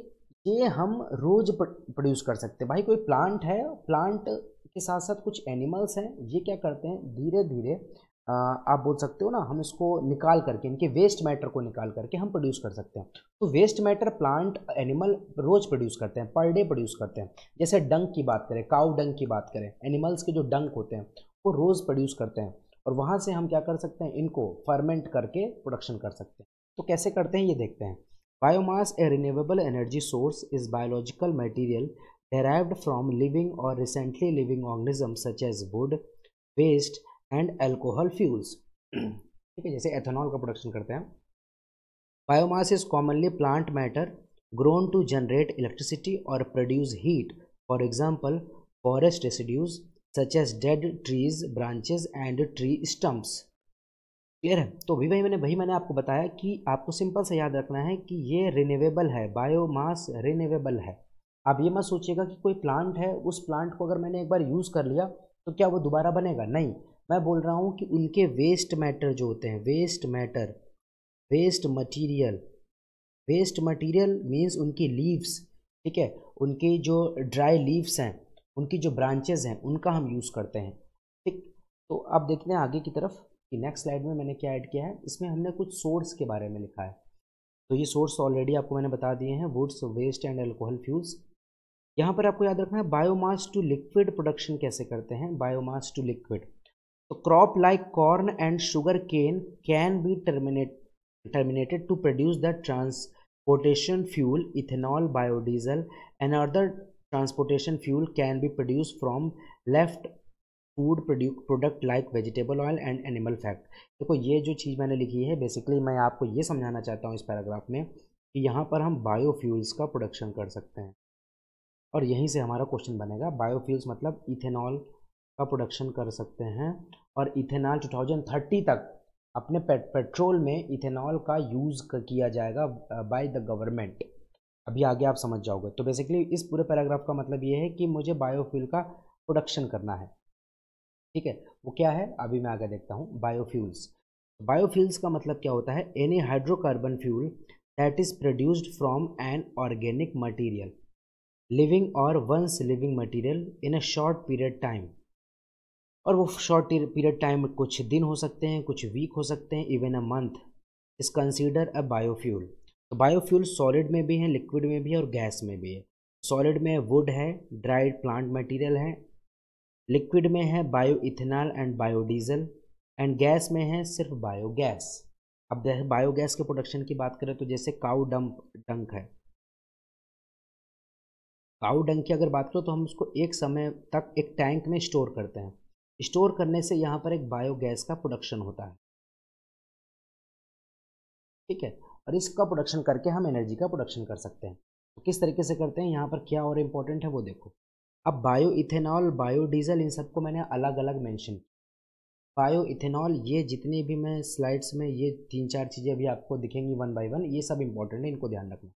ये हम रोज प्रोड्यूस कर सकते हैं भाई कोई प्लांट है प्लांट के साथ साथ कुछ एनिमल्स हैं ये क्या करते हैं धीरे धीरे आप बोल सकते हो ना हम इसको निकाल करके इनके वेस्ट मैटर को निकाल करके हम प्रोड्यूस कर सकते हैं तो वेस्ट मैटर प्लांट एनिमल रोज़ प्रोड्यूस करते हैं पर डे प्रोड्यूस करते हैं जैसे डंक की बात करें काउ डंक की बात करें एनिमल्स के जो डंक होते हैं वो रोज़ प्रोड्यूस करते हैं और वहाँ से हम क्या कर सकते हैं इनको फर्मेंट करके प्रोडक्शन कर सकते हैं तो कैसे करते हैं ये देखते हैं Biomass, a renewable energy source, is biological material derived from living or recently living organisms such as wood, waste and alcohol fuels. ठीक है जैसे एथेनॉल का प्रोडक्शन करते हैं biomass is commonly plant matter grown to generate electricity or produce heat. For example, forest residues such as dead trees, branches, and tree stumps. Clear है तो अभी भाई मैंने भाई मैंने आपको बताया कि आपको सिंपल से याद रखना है कि ये रिन्यूएबल है बायोमास रिन्यूएबल है आप ये मत सोचिएगा कि कोई प्लांट है उस प्लांट को अगर मैंने एक बार यूज़ कर लिया तो क्या वो दोबारा बनेगा नहीं मैं बोल रहा हूँ कि उनके वेस्ट मैटर जो होते हैं waste matter waste material waste material means उनकी लीव्स ठीक है उनकी जो ड्राई लीव्स हैं उनकी जो ब्रांचेज हैं उनका हम यूज़ करते हैं ठीक तो आप देखते हैं आगे की तरफ कि नेक्स्ट स्लाइड में मैंने क्या ऐड किया है इसमें हमने कुछ सोर्स के बारे में लिखा है तो ये सोर्स ऑलरेडी आपको मैंने बता दिए हैं woods waste and alcohol fuels यहाँ पर आपको याद रखना है बायोमास टू लिक्विड प्रोडक्शन कैसे करते हैं बायोमास टू लिक्विड तो crop like corn and sugarcane can be terminate terminated to produce the transportation fuel ethanol biodiesel and other transportation fuel can be produce from left food product like vegetable oil and animal fat देखो ये जो चीज़ मैंने लिखी है basically मैं आपको ये समझाना चाहता हूँ इस पैराग्राफ में कि यहाँ पर हम बायोफ्यूल्स का प्रोडक्शन कर सकते हैं और यहीं से हमारा क्वेश्चन बनेगा बायोफ्यूल्स मतलब इथेनॉल का प्रोडक्शन कर सकते हैं और इथेनॉल 2030 तक अपने पेट, पेट्रोल में इथेनॉल का यूज़ किया जाएगा बाय द गवर्नमेंट अभी आगे आप समझ जाओगे तो बेसिकली इस पूरे पैराग्राफ का मतलब ये है कि मुझे बायोफ्यूल का प्रोडक्शन करना है ठीक है वो क्या है अभी मैं आगे देखता हूँ बायोफ्यूल्स बायोफ्यूल्स का मतलब क्या होता है any hydrocarbon fuel that is produced from an organic material living or once living material in a short period time और वो शॉर्ट पीरियड टाइम कुछ दिन हो सकते हैं कुछ वीक हो सकते हैं even a month is consider a biofuel तो बायोफ्यूल सॉलिड में भी है लिक्विड में भी है और गैस में भी है सॉलिड में वुड है ड्राइड प्लांट मटेरियल है लिक्विड में है bio ethanol and biodiesel and gas में है सिर्फ बायोगैस अब जैसे बायोगैस के प्रोडक्शन की बात करें तो जैसे काउ डंप डंक है काउ डंक की अगर बात करो तो हम उसको एक समय तक एक टैंक में स्टोर करते हैं स्टोर करने से यहाँ पर एक बायोगैस का प्रोडक्शन होता है ठीक है और इसका प्रोडक्शन करके हम एनर्जी का प्रोडक्शन कर सकते हैं तो किस तरीके से करते हैं यहाँ पर क्या और इम्पोर्टेंट है वो देखो अब बायो इथेनॉल बायो डीजल इन सबको मैंने अलग अलग मेंशन बायो इथेनॉल ये जितनी भी मैं स्लाइड्स में ये तीन चार चीज़ें अभी आपको दिखेंगी वन बाय वन ये सब इम्पॉर्टेंट है इनको ध्यान रखना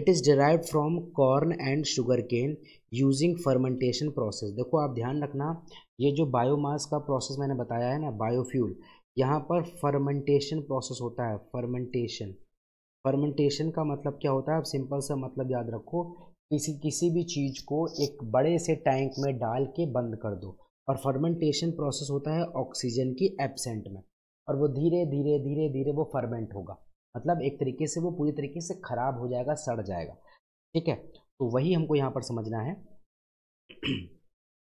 it is derive from corn and sugarcane using fermentation process देखो आप ध्यान रखना ये जो बायोमास का प्रोसेस मैंने बताया है ना बायोफ्यूल यहाँ पर फर्मेंटेशन प्रोसेस होता है फर्मेंटेशन फर्मेंटेशन का मतलब क्या होता है आप सिंपल सा मतलब याद रखो किसी किसी भी चीज़ को एक बड़े से टैंक में डाल के बंद कर दो और फर्मेंटेशन प्रोसेस होता है ऑक्सीजन की एबसेंट में और वो धीरे धीरे धीरे धीरे वो फर्मेंट होगा मतलब एक तरीके से वो पूरी तरीके से ख़राब हो जाएगा सड़ जाएगा ठीक है तो वही हमको यहाँ पर समझना है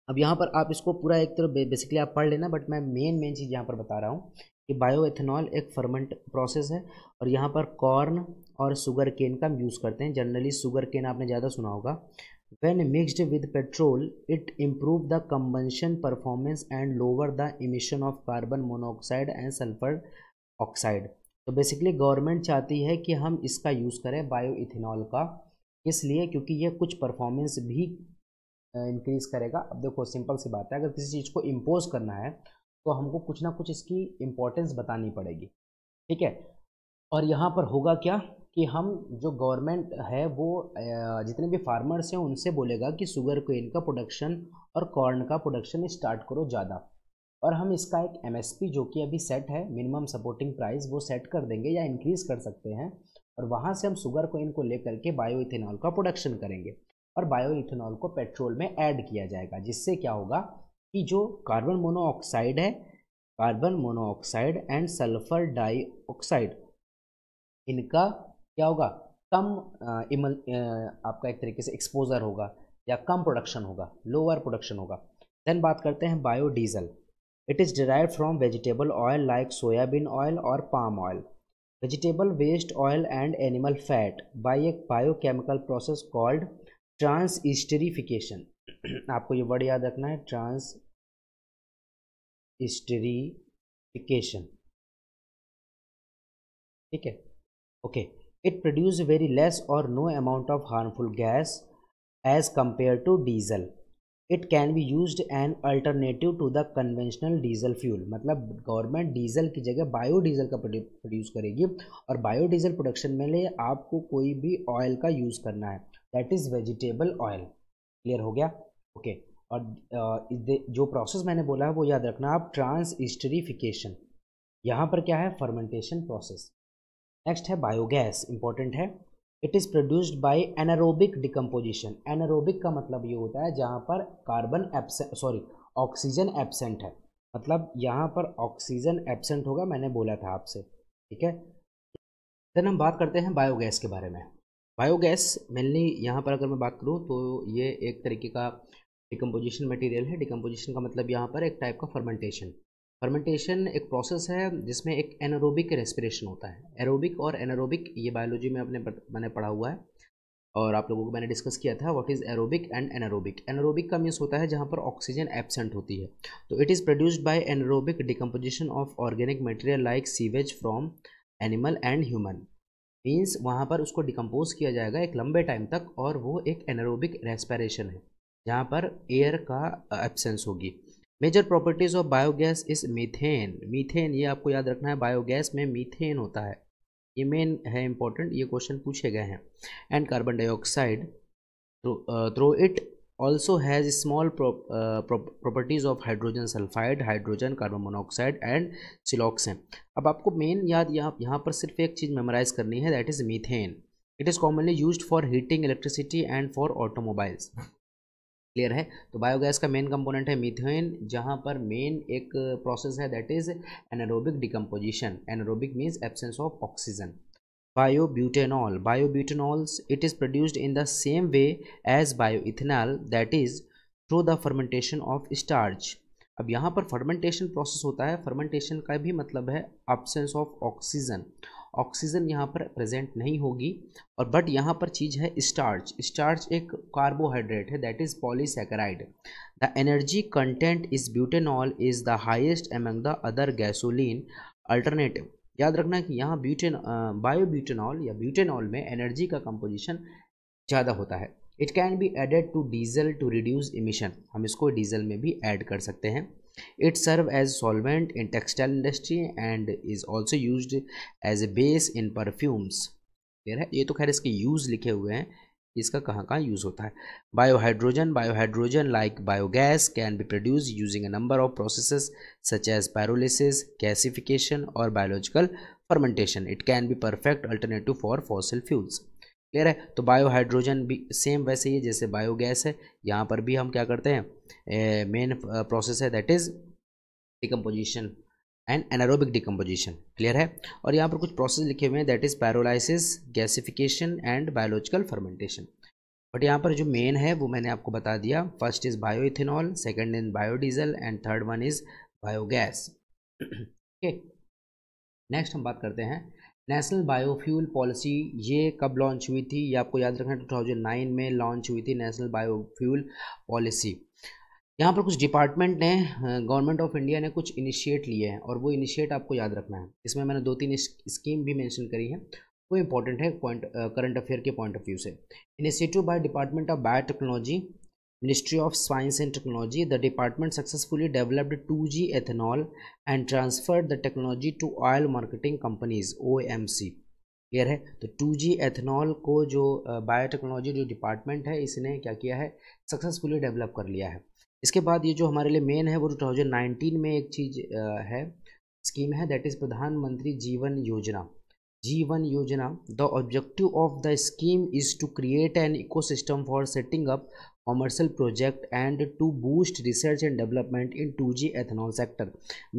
अब यहाँ पर आप इसको पूरा एक तरह बेसिकली आप पढ़ लेना बट मैं मेन मेन चीज़ यहाँ पर बता रहा हूँ कि बायोएथेनॉल एक फर्मेंट प्रोसेस है और यहाँ पर कॉर्न और शुगर केन का हम यूज़ करते हैं जनरली शुगर केन आपने ज़्यादा सुना होगा when mixed with petrol it improve the combustion performance and lower the emission of carbon monoxide and sulphur oxide तो बेसिकली गवर्नमेंट चाहती है कि हम इसका यूज़ करें बायो इथेनॉल का इसलिए क्योंकि यह कुछ परफॉर्मेंस भी इंक्रीज करेगा अब देखो सिंपल सी बात है अगर किसी चीज़ को इम्पोज करना है तो हमको कुछ ना कुछ इसकी इम्पोर्टेंस बतानी पड़ेगी ठीक है और यहाँ पर होगा क्या कि हम जो गवर्नमेंट है वो जितने भी फार्मर्स हैं उनसे बोलेगा कि शुगर केन का प्रोडक्शन और कॉर्न का प्रोडक्शन स्टार्ट करो ज़्यादा और हम इसका एक एम जो कि अभी सेट है मिनिमम सपोर्टिंग प्राइस वो सेट कर देंगे या इंक्रीज़ कर सकते हैं और वहाँ से हम शुगर कोइन को लेकर के बायो इथेनॉल का प्रोडक्शन करेंगे और बायो इथेनॉल को पेट्रोल में ऐड किया जाएगा जिससे क्या होगा कि जो कार्बन मोनोऑक्साइड है carbon monoxide and sulphur dioxide इनका क्या होगा कम इमल आपका एक तरीके से एक्सपोजर होगा या कम प्रोडक्शन होगा लोअर प्रोडक्शन होगा देन बात करते हैं biodiesel it is derive from vegetable oil like soybean oil और palm oil vegetable waste oil and animal fat by a biochemical process called transesterification आपको ये वर्ड याद रखना है ट्रांस ईस्टरीफिकेशन ठीक है okay okay. It produce very less और no amount of harmful gas as compare to diesel it can be use an alternative to the conventional diesel fuel मतलब government diesel की जगह bio diesel का produce करेगी और bio diesel production में लिए आपको कोई भी ऑयल का यूज़ करना है that is vegetable oil clear हो गया ओके okay. और जो प्रोसेस मैंने बोला है वो याद रखना आप ट्रांस इस्टरीफिकेशन यहाँ पर क्या है फर्मेंटेशन प्रोसेस नेक्स्ट है बायोगैस इंपॉर्टेंट है it is produced by anaerobic decomposition anaerobic का मतलब ये होता है जहाँ पर carbon absent sorry oxygen absent है मतलब यहाँ पर ऑक्सीजन एबसेंट होगा मैंने बोला था आपसे ठीक है देन हम बात करते हैं बायोगैस के बारे में बायोगैस मेनली यहाँ पर अगर मैं बात करूँ तो ये एक तरीके का डिकम्पोजिशन मटेरियल है डिकम्पोजिशन का मतलब यहाँ पर एक टाइप का फर्मेंटेशन फर्मेंटेशन एक प्रोसेस है जिसमें एक एनारोबिक रेस्पिरेशन होता है एरोबिक और एनारोबिक ये बायोलॉजी में अपने मैंने पढ़ा हुआ है और आप लोगों को मैंने डिस्कस किया था what is aerobic and anaerobic anaerobic का मीन्स होता है जहाँ पर ऑक्सीजन एबसेंट होती है तो it is produced by anaerobic decomposition of organic material like sewage from animal and human means वहाँ पर उसको डिकम्पोज किया जाएगा एक लंबे टाइम तक और वो एक एनारोबिक रेस्पिरेशन है जहाँ पर एयर का एबसेंस होगी major properties of biogas is methane methane ये आपको याद रखना है बायोगैस में मीथेन होता है ये मेन है इंपॉर्टेंट ये क्वेश्चन पूछे गए हैं and carbon dioxide through it also has small properties of hydrogen sulphide hydrogen carbon monoxide and siloxane अब आपको मेन याद यहाँ यहाँ पर सिर्फ एक चीज़ मेमोराइज करनी है that is methane it is commonly use for heating electricity and for automobiles clear है तो बायोगैस का मेन कंपोनेंट है मिथेन जहाँ पर मेन एक प्रोसेस है that is anaerobic decomposition anaerobic means absence of oxygen biobutanol biobutanols it is produced in the same way as bioethanol that is through the fermentation of starch अब यहाँ पर fermentation process होता है fermentation का भी मतलब है एब्सेंस ऑफ ऑक्सीजन ऑक्सीजन यहाँ पर प्रेजेंट नहीं होगी और बट यहाँ पर चीज़ है स्टार्च स्टार्च एक कार्बोहाइड्रेट है that is polysaccharide the energy content is butanol is the highest among the other gasoline alternative याद रखना कि यहाँ ब्यूटेन बायोब्यूटेनॉल या ब्यूटेनॉल में एनर्जी का कंपोजिशन ज़्यादा होता है it can be added to diesel to reduce emission हम इसको डीजल में भी ऐड कर सकते हैं It serve as solvent in textile industry and is also used as a base in perfumes. Clear है ये तो खैर इसके यूज़ लिखे हुए हैं इसका कहाँ कहाँ यूज़ होता है biohydrogen biohydrogen like biogas can be produce using a number of processes such as pyrolysis gasification और biological fermentation it can be perfect alternative for fossil fuels clear है तो बायो हाइड्रोजन भी सेम वैसे ही जैसे biogas है यहाँ पर भी हम क्या करते हैं मेन प्रोसेस है that is decomposition and anaerobic decomposition clear है और यहाँ पर कुछ प्रोसेस लिखे हुए हैं that is pyrolysis gasification and biological fermentation but यहाँ पर जो मेन है वो मैंने आपको बता दिया first is bio ethanol second is biodiesel and third one is biogas okay next हम बात करते हैं नेशनल बायोफ्यूल पॉलिसी ये कब लॉन्च हुई थी ये आपको याद रखना 2009 में लॉन्च हुई थी नेशनल बायोफ्यूल पॉलिसी यहाँ पर कुछ डिपार्टमेंट ने गवर्नमेंट ऑफ इंडिया ने कुछ इनिशिएट लिए हैं और वो इनिशिएट आपको याद रखना है इसमें मैंने दो तीन स्कीम भी मेंशन करी है वो इंपॉर्टेंट है पॉइंट करंट अफेयर के पॉइंट ऑफ व्यू से initiative by department of biotechnology Ministry of Science and Technology, the department successfully developed 2G ethanol and transferred the technology to oil marketing companies OMC. Clear है तो 2G ethanol को जो biotechnology जो department है इसने क्या किया है सक्सेसफुली डेवलप कर लिया है इसके बाद ये जो हमारे लिए मेन है वो 2019 में एक चीज़ है स्कीम है दैट इज़ प्रधानमंत्री जीवन योजना जी वन योजना the objective of the scheme is to create an ecosystem for setting up commercial project and to boost research and development in two G ethanol sector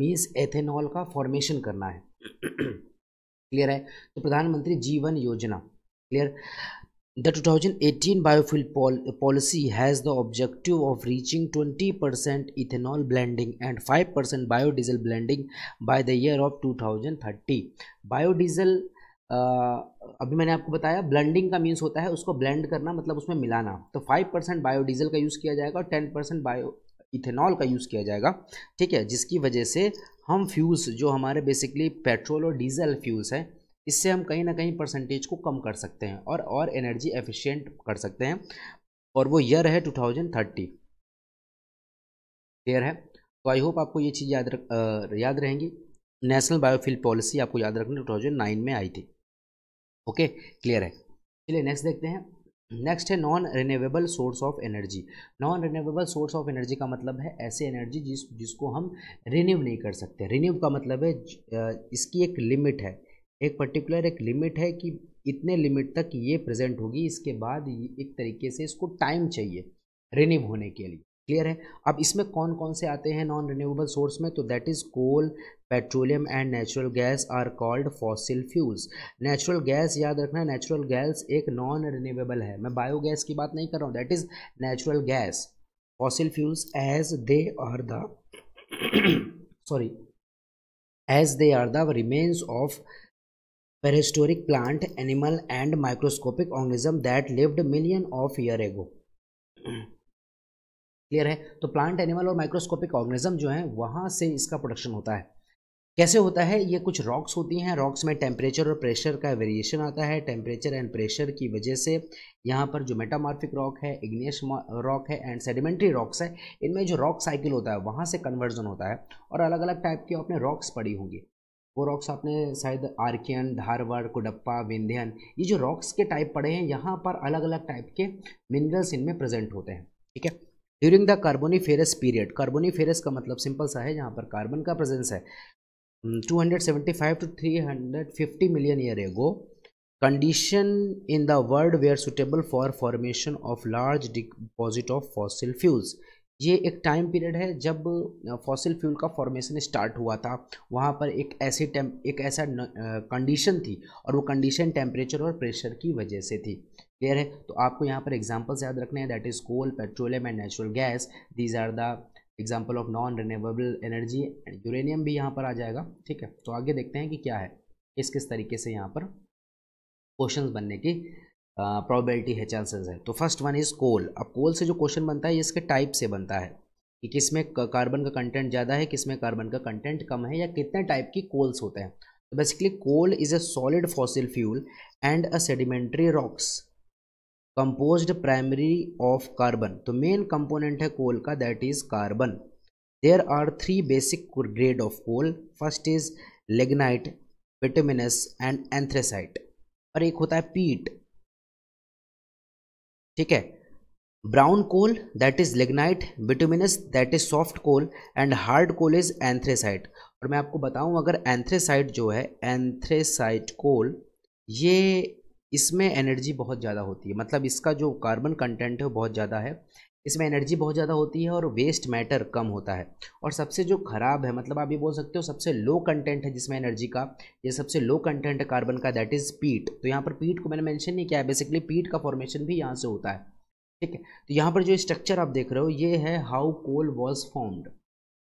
means ethanol का formation करना है clear है तो प्रधानमंत्री जी वन योजना clear the two thousand eighteen biofuel policy has the objective of reaching twenty percent ethanol blending and five percent biodiesel blending by the year of two thousand thirty biodiesel अभी मैंने आपको बताया ब्लेंडिंग का मीन्स होता है उसको blend करना मतलब उसमें मिलाना तो फाइव परसेंट बायोडीजल का यूज़ किया जाएगा और टेन परसेंट बायो इथेनॉल का यूज़ किया जाएगा ठीक है जिसकी वजह से हम फ्यूल्स जो हमारे बेसिकली पेट्रोल और डीजल फ्यूल्स हैं इससे हम कहीं ना कहीं परसेंटेज को कम कर सकते हैं और और एनर्जी एफिशिएंट कर सकते हैं और वो ईयर है टू थाउजेंड थर्टी क्लियर है तो आई होप आपको ये चीज़ याद रख आ, याद रहेंगी नेशनल बायोफील पॉलिसी आपको याद रखनी टू थाउजेंड नाइन में आई थी ओके क्लियर है चलिए नेक्स्ट देखते हैं नेक्स्ट है non renewable source of energy non renewable source of energy का मतलब है ऐसे एनर्जी जिस जिसको हम रिन्यू नहीं कर सकते रिन्यू का मतलब है इसकी एक लिमिट है एक पर्टिकुलर एक लिमिट है कि इतने लिमिट तक ये प्रेजेंट होगी इसके बाद एक तरीके से इसको टाइम चाहिए रिन्यू होने के लिए क्लियर है अब इसमें कौन कौन से आते हैं नॉन रिन्यूएबल सोर्स में तो that is coal petroleum and natural gas are called fossil fuels natural gas याद रखना नेचुरल गैस एक नॉन रिन्यूएबल है मैं बायोगैस की बात नहीं कर रहा हूँ that is natural gas fossil fuels as they are the sorry as they are the remains of prehistoric plant animal and microscopic organism that lived million of year ago clear है तो plant animal और microscopic organism जो है वहाँ से इसका production होता है कैसे होता है ये कुछ रॉक्स होती हैं रॉक्स में टेम्परेचर और प्रेशर का वेरिएशन आता है टेम्परेचर एंड प्रेशर की वजह से यहाँ पर जो मेटामार्फिक रॉक है इग्नेश रॉक है एंड सेडिमेंट्री रॉक्स है इनमें जो रॉक साइकिल होता है वहाँ से कन्वर्जन होता है और अलग अलग टाइप की आपने रॉक्स पड़ी होंगी वो रॉक्स आपने शायद आर्कियन धारवाड़ कुडप्पा विंध्यन ये जो रॉक्स के टाइप पड़े हैं यहाँ पर अलग अलग टाइप के मिनरल्स इनमें प्रेजेंट होते हैं ठीक है during the carboniferous period carboniferous का मतलब सिंपल सा है जहाँ पर कार्बन का प्रेजेंस है 275 to 350 million year ago condition in the world where suitable for formation of large deposit of fossil fuels ये एक टाइम पीरियड है जब फॉसिल uh, फ्यूल का फॉर्मेशन स्टार्ट हुआ था वहाँ पर एक ऐसी एक ऐसा कंडीशन uh, थी और वो कंडीशन टेम्परेचर और प्रेशर की वजह से थी क्लियर है तो आपको यहाँ पर एग्जाम्पल्स याद रखने हैं that is coal petroleum and natural gas these are the example of non renewable energy and uranium भी यहाँ पर आ जाएगा ठीक है तो आगे देखते हैं कि क्या है किस किस तरीके से यहाँ पर क्वेश्चन बनने की प्रॉबिलिटी है चांसेस है तो फर्स्ट वन इज़ कोल अब कोल से जो क्वेश्चन बनता है ये इसके टाइप से बनता है कि किस में कार्बन का कंटेंट ज़्यादा है किसमें कार्बन का कंटेंट कम है या कितने टाइप की कोल्स होते हैं तो basically coal is a solid fossil fuel and a sedimentary rocks composed primary of carbon तो मेन कंपोनेंट है कोल का that is carbon there are three basic grade of coal first is lignite bituminous and anthracite और एक होता है peat ठीक है brown coal that is lignite bituminous that is soft coal and hard coal is anthracite और मैं आपको बताऊं अगर एंथ्रेसाइट जो है एंथ्रेसाइट कोल ये इसमें एनर्जी बहुत ज़्यादा होती है मतलब इसका जो कार्बन कंटेंट है वो बहुत ज़्यादा है इसमें एनर्जी बहुत ज़्यादा होती है और वेस्ट मैटर कम होता है और सबसे जो ख़राब है मतलब आप ये बोल सकते हो सबसे लो कंटेंट है जिसमें एनर्जी का ये सबसे लो कंटेंट है कार्बन का दैट इज़ पीट तो यहाँ पर पीट को मैंने मैंशन नहीं किया है बेसिकली पीट का फॉर्मेशन भी यहाँ से होता है ठीक है तो यहाँ पर जो स्ट्रक्चर आप देख रहे हो ये है हाउ कोल वॉज फॉर्म्ड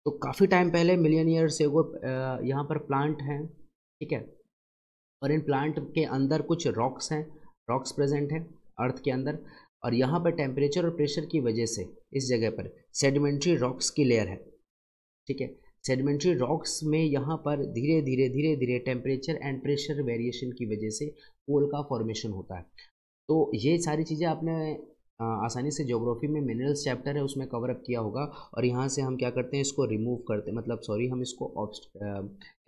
तो काफ़ी टाइम पहले मिलियन ईयर से वो यहाँ पर प्लांट हैं ठीक है और इन प्लांट के अंदर कुछ रॉक्स हैं रॉक्स प्रेजेंट हैं अर्थ के अंदर और यहाँ पर टेम्परेचर और प्रेशर की वजह से इस जगह पर सेडिमेंट्री रॉक्स की लेयर है ठीक है सेडिमेंट्री रॉक्स में यहाँ पर धीरे धीरे धीरे धीरे टेम्परेचर एंड प्रेशर वेरिएशन की वजह से कोल का फॉर्मेशन होता है तो ये सारी चीज़ें आपने आसानी से जोग्राफी में मिनरल्स चैप्टर है उसमें कवर अप किया होगा और यहाँ से हम क्या करते हैं इसको रिमूव करते हैं मतलब सॉरी हम इसको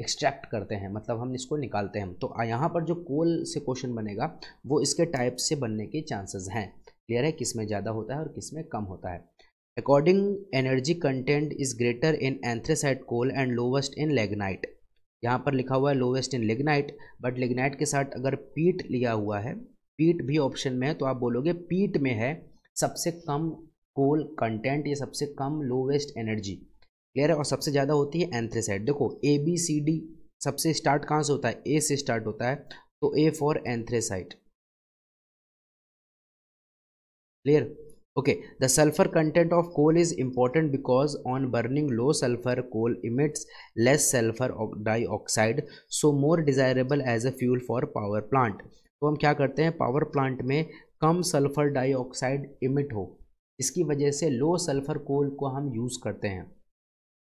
एक्सट्रैक्ट करते हैं मतलब हम इसको निकालते हैं तो यहाँ पर जो कोल से क्वेश्चन बनेगा वो इसके टाइप से बनने के चांसेस हैं क्लियर है किस में ज़्यादा होता है और किस में कम होता है according energy content is greater in anthracite coal and lowest in lignite यहाँ पर लिखा हुआ है lowest in lignite but lignite के साथ अगर पीट लिया हुआ है पीट भी ऑप्शन में है तो आप बोलोगे पीट में है सबसे कम कोल कंटेंट या सबसे कम लोवेस्ट एनर्जी क्लियर है और सबसे ज़्यादा होती है एंथ्रेसाइड देखो ए बी सी डी सबसे स्टार्ट कहाँ से होता है ए से स्टार्ट होता है तो A for anthracite clear okay the sulfur content of coal is important because on burning low sulfur coal emits less sulfur dioxide so more desirable as a fuel for power plant तो हम क्या करते हैं power plant में कम sulphur dioxide emit हो इसकी वजह से लो सल्फर कोल को हम यूज़ करते हैं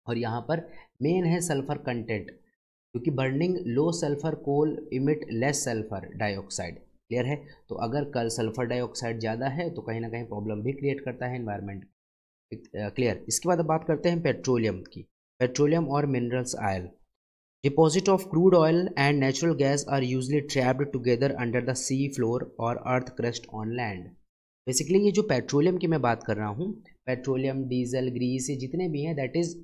और यहाँ पर मेन है सल्फर कंटेंट क्योंकि burning low sulphur coal emit less sulphur dioxide clear है तो अगर कल सल्फर डाइऑक्साइड ज़्यादा है तो कहीं ना कहीं प्रॉब्लम भी क्रिएट करता है इन्वायरमेंट क्लियर uh, इसके बाद बात करते हैं पेट्रोलियम की पेट्रोलियम और minerals oil deposit of crude oil and natural gas are usually trapped together under the sea floor और earth crust on land basically ये जो पेट्रोलियम की मैं बात कर रहा हूँ पेट्रोलियम डीजल ग्रीस ये जितने भी हैं that is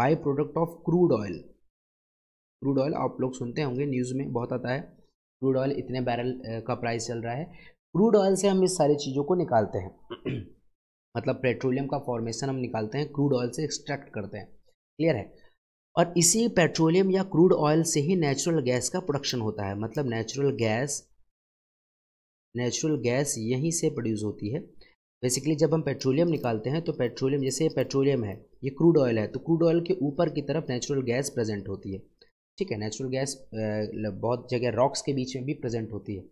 byproduct of crude oil crude oil आप लोग सुनते होंगे न्यूज़ में बहुत आता है क्रूड ऑयल इतने बैरल का प्राइस चल रहा है क्रूड ऑयल से हम इस सारी चीज़ों को निकालते हैं मतलब पेट्रोलियम का फॉर्मेशन हम निकालते हैं क्रूड ऑयल से एक्सट्रैक्ट करते हैं क्लियर है और इसी पेट्रोलियम या क्रूड ऑयल से ही नेचुरल गैस का प्रोडक्शन होता है मतलब नेचुरल गैस नेचुरल गैस यहीं से प्रोड्यूस होती है बेसिकली जब हम पेट्रोलियम निकालते हैं तो पेट्रोलियम जैसे पेट्रोलियम है ये क्रूड ऑयल है तो क्रूड ऑयल के ऊपर की तरफ नेचुरल गैस प्रेजेंट होती है ठीक है नेचुरल गैस बहुत जगह रॉक्स के बीच में भी प्रेजेंट होती है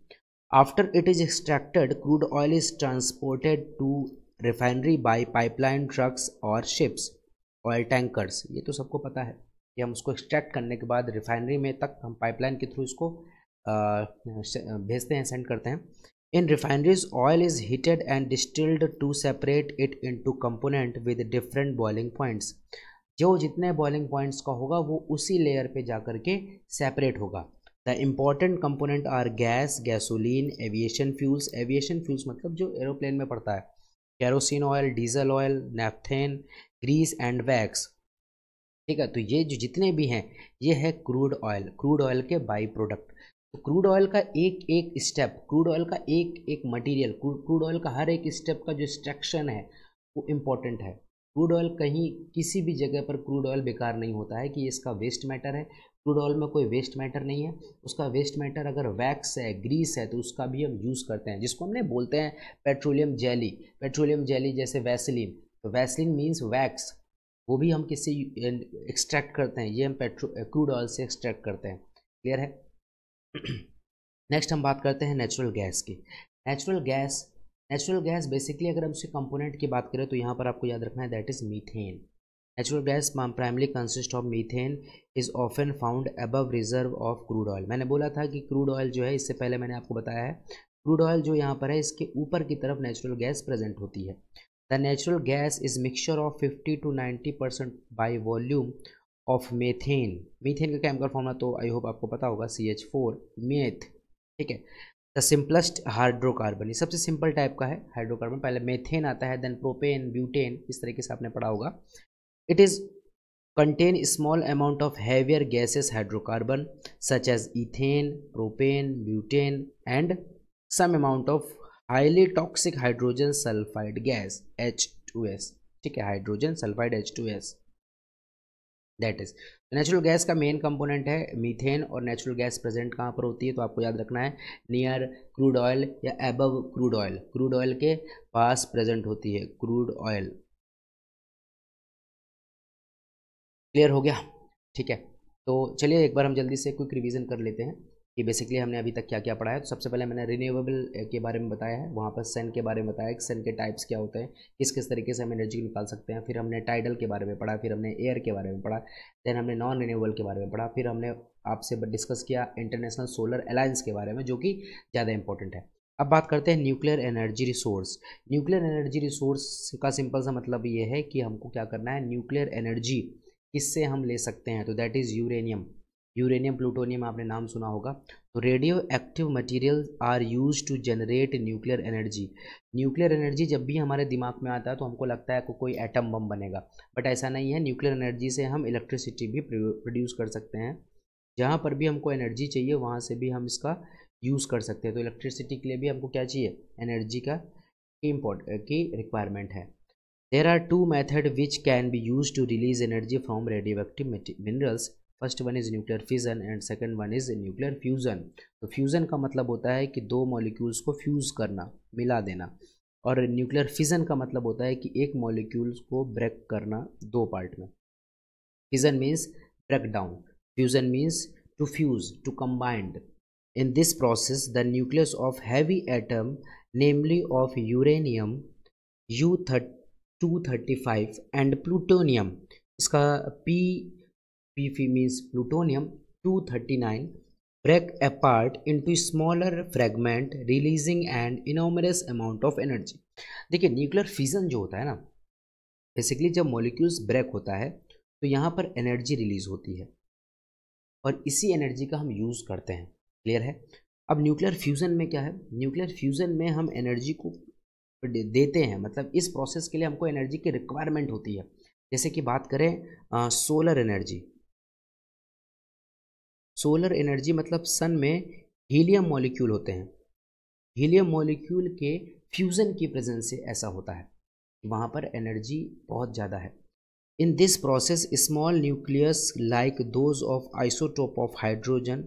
after it is extracted crude oil is transported to refinery by pipeline trucks और शिप्स ऑयल टैंकर्स ये तो सबको पता है कि हम उसको एक्सट्रैक्ट करने के बाद रिफाइनरी में तक हम पाइपलाइन के थ्रू इसको भेजते हैं सेंड करते हैं in refineries oil is heated and distilled to separate it into component with different boiling points जो जितने बॉइलिंग पॉइंट्स का होगा वो उसी लेयर पे जा कर के सेपरेट होगा the important component are gas gasoline aviation fuels aviation fuels मतलब जो एरोप्लेन में पड़ता है kerosene oil diesel oil naphtha grease and wax ठीक है तो ये जो जितने भी हैं ये है क्रूड ऑयल क्रूड ऑयल के बाई प्रोडक्ट तो क्रूड ऑयल का एक एक स्टेप क्रूड ऑयल का एक एक मटेरियल क्रूड ऑयल का हर एक स्टेप का जो स्ट्रक्शन है वो इम्पोर्टेंट है क्रूड ऑयल कहीं किसी भी जगह पर क्रूड ऑयल बेकार नहीं होता है कि इसका वेस्ट मैटर है क्रूड ऑयल में कोई वेस्ट मैटर नहीं है उसका वेस्ट मैटर अगर वैक्स है ग्रीस है तो उसका भी हम यूज़ करते हैं जिसको हमने बोलते हैं पेट्रोलियम जेली पेट्रोलियम जेली जैसे वैसलिन तो वैसलिन मीन्स वैक्स वो भी हम किससे एक्सट्रैक्ट करते हैं ये हम पेट्रो क्रूड ऑयल से एक्सट्रैक्ट करते हैं क्लियर है नेक्स्ट हम बात करते हैं नेचुरल गैस की natural gas natural gas basically अगर हम उसके कंपोनेंट की बात करें तो यहाँ पर आपको याद रखना है that is methane natural gas primarily consist of methane is often found above reserve of crude oil मैंने बोला था कि क्रूड ऑयल जो है इससे पहले मैंने आपको बताया है क्रूड ऑयल जो यहाँ पर है इसके ऊपर की तरफ नेचुरल गैस प्रेजेंट होती है the natural gas is mixture of fifty to ninety percent by volume of methane methane का केमिकल फॉर्मूला तो आई होप आपको पता होगा सी एच फोर मेथ ठीक है द सिंपलेस्ट हाइड्रोकार्बन ये सबसे सिंपल टाइप का है हाइड्रोकार्बन पहले मेथेन आता है देन प्रोपेन ब्यूटेन इस तरीके से आपने पढ़ा होगा it is contain small amount of heavier gases hydrocarbon such as ethane propane butane and some amount of highly toxic hydrogen sulphide gas H two S ठीक है hydrogen sulphide H two S that is natural gas का main component है methane और natural gas present कहाँ पर होती है तो आपको याद रखना है नियर क्रूड ऑयल या above crude oil crude oil के पास प्रेजेंट होती है क्रूड ऑयल क्लियर हो गया ठीक है तो चलिए एक बार हम जल्दी से क्विक रिवीजन कर लेते हैं कि बेसिकली हमने अभी तक क्या क्या पढ़ा है तो सबसे पहले मैंने रिन्यूएबल के बारे में बताया है वहाँ पर सन के बारे में बताया कि सन के टाइप्स क्या होते हैं किस किस तरीके से हम एनर्जी निकाल सकते हैं फिर हमने टाइडल के बारे में पढ़ा फिर हमने एयर के बारे में पढ़ा देन हमने नॉन रिन्यूएबल के बारे में पढ़ा फिर हमने आपसे डिस्कस किया इंटरनेशनल सोलर अलायंस के बारे में जो कि ज़्यादा इंपॉर्टेंट है अब बात करते हैं nuclear energy resource nuclear energy resource का सिंपल सा मतलब ये है कि हमको क्या करना है न्यूक्लियर एनर्जी किससे हम ले सकते हैं तो that is uranium uranium plutonium आपने नाम सुना होगा तो radioactive material are use to generate nuclear energy nuclear energy जब भी हमारे दिमाग में आता है तो हमको लगता है को कोई एटम बम बनेगा बट ऐसा नहीं है न्यूक्लियर एनर्जी से हम इलेक्ट्रिसिटी भी प्रोड्यूस कर सकते हैं जहाँ पर भी हमको एनर्जी चाहिए वहाँ से भी हम इसका यूज़ कर सकते हैं तो इलेक्ट्रिसिटी के लिए भी हमको क्या चाहिए एनर्जी का इम्पोर्ट की रिक्वायरमेंट है there are two method which can be use to release energy from radioactive minerals first one is nuclear fission and second one is nuclear fusion तो फ्यूज़न का मतलब होता है कि दो मॉलिक्यूल्स को फ्यूज़ करना मिला देना और न्यूक्लियर फिजन का मतलब होता है कि एक मॉलिक्यूल्स को ब्रेक करना दो पार्ट में fission means break down fusion means to fuse to combined in this process the nucleus of heavy atom namely of uranium U thirty two thirty five and plutonium इसका P thirty nine break 239 part into smaller fragment releasing and enormous amount of energy देखिए nuclear fission जो होता है ना basically जब molecules break होता है तो यहाँ पर एनर्जी रिलीज होती है और इसी एनर्जी का हम यूज़ करते हैं क्लियर है अब न्यूक्लियर फ्यूज़न में क्या है न्यूक्लियर फ्यूज़न में हम एनर्जी को देते हैं मतलब इस प्रोसेस के लिए हमको एनर्जी की रिक्वायरमेंट होती है जैसे कि बात करें सोलर एनर्जी सोलर एनर्जी मतलब सन में हीलियम मॉलिक्यूल होते हैं हीलियम मॉलिक्यूल के फ्यूज़न की प्रेजेंस से ऐसा होता है वहाँ पर एनर्जी बहुत ज़्यादा है in this process small nucleus like those of isotope of hydrogen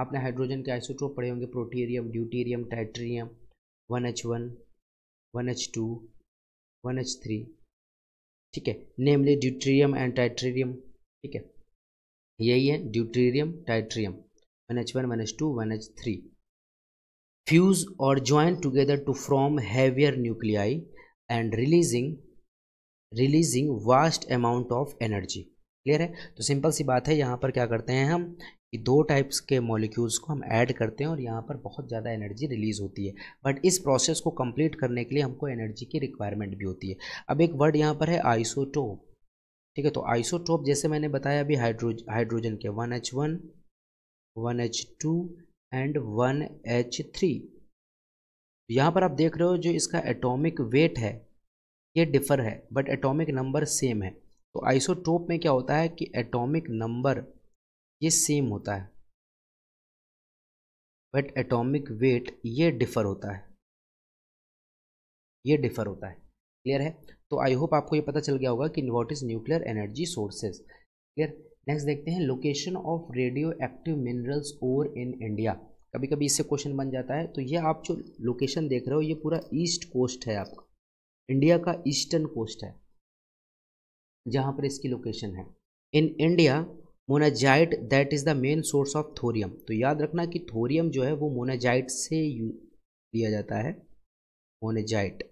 आपने हाइड्रोजन के आइसोटोप पढ़े होंगे protium deuterium tritium one H one one H two one H three ठीक है नेमली ड्यूट्रियम एंड टाइट्रियम ठीक है यही है deuterium tritium one H one one H two one H three fuse और join together to from heavier nuclei and releasing releasing vast amount of energy clear है तो simple सी बात है यहाँ पर क्या करते हैं हम कि दो टाइप्स के मॉलिक्यूल्स को हम ऐड करते हैं और यहाँ पर बहुत ज़्यादा एनर्जी रिलीज़ होती है बट इस प्रोसेस को कंप्लीट करने के लिए हमको एनर्जी की रिक्वायरमेंट भी होती है अब एक वर्ड यहाँ पर है आइसोटोप ठीक है तो आइसोटोप जैसे मैंने बताया अभी हाइड्रोज हाइड्रोजन के one H one one H two and one H three यहाँ पर आप देख रहे हो जो इसका एटॉमिक वेट है ये डिफर है बट एटॉमिक नंबर सेम है तो आइसोटोप में क्या होता है कि एटॉमिक नंबर ये सेम होता है बट एटॉमिक वेट ये डिफर होता है ये डिफर होता है क्लियर है तो आई होप आपको ये पता चल गया होगा कि what is nuclear energy sources clear next देखते हैं location of radioactive minerals or in India कभी कभी इससे क्वेश्चन बन जाता है तो ये आप जो लोकेशन देख रहे हो ये पूरा ईस्ट कोस्ट है आपका इंडिया का ईस्टर्न कोस्ट है जहाँ पर इसकी लोकेशन है in India monazite that is the main source of thorium तो याद रखना कि थोरियम जो है वो मोनाजाइट से दिया जाता है मोनाजाइट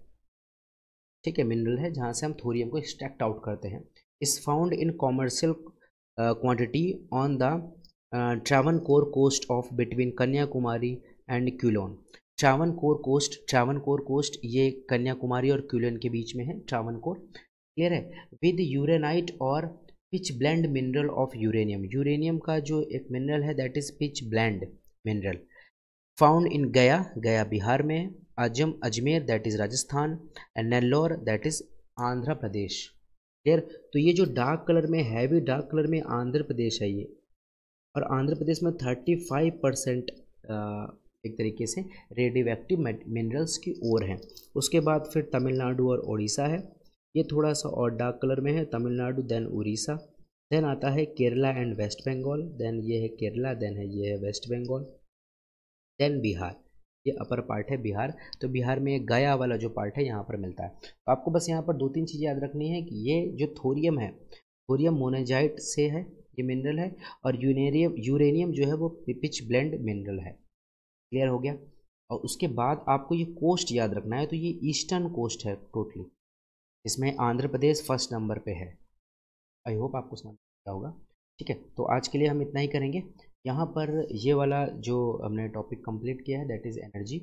ठीक है मिनरल है जहाँ से हम थोरियम को एक्सट्रैक्ट आउट करते हैं इस found in commercial quantity on the Travancore coast of between Kanyakumari and Quilon Travancore coast Travancore coast ये कन्याकुमारी और क्यूलोन के बीच में है ट्रावन कोर क्लियर है विद यूरेनाइट और pitchblende mineral of uranium uranium का जो एक मिनरल है that is pitchblende mineral found in Gaya Gaya Bihar में अजम Ajmer that is Rajasthan and Nellore that is Andhra Pradesh clear तो ये जो डार्क कलर में हैवी डार्क कलर में आंध्र प्रदेश है ये और आंध्र प्रदेश में थर्टी फाइव परसेंट एक तरीके से रेडियो एक्टिव मिनरल्स की ओर हैं उसके बाद फिर तमिलनाडु और उड़ीसा है ये थोड़ा सा और डार्क कलर में है तमिलनाडु देन उड़ीसा देन आता है केरला एंड वेस्ट बंगाल देन ये है केरला देन है ये है वेस्ट बंगाल देन बिहार ये अपर पार्ट है बिहार तो बिहार में गया वाला जो पार्ट है यहाँ पर मिलता है तो आपको बस यहाँ पर दो तीन चीज़ें याद रखनी है कि ये जो थोरियम है थोरियम मोनेजाइट से है ये मिनरल है और यूनेरियम यूरेनियम जो है वो पिच ब्लेंड मिनरल है क्लियर हो गया और उसके बाद आपको ये कोस्ट याद रखना है तो ये ईस्टर्न कोस्ट है टोटली इसमें आंध्र प्रदेश फर्स्ट नंबर पे है आई होप आपको समझ होगा ठीक है तो आज के लिए हम इतना ही करेंगे यहाँ पर ये वाला जो हमने टॉपिक कंप्लीट किया है दैट इज़ एनर्जी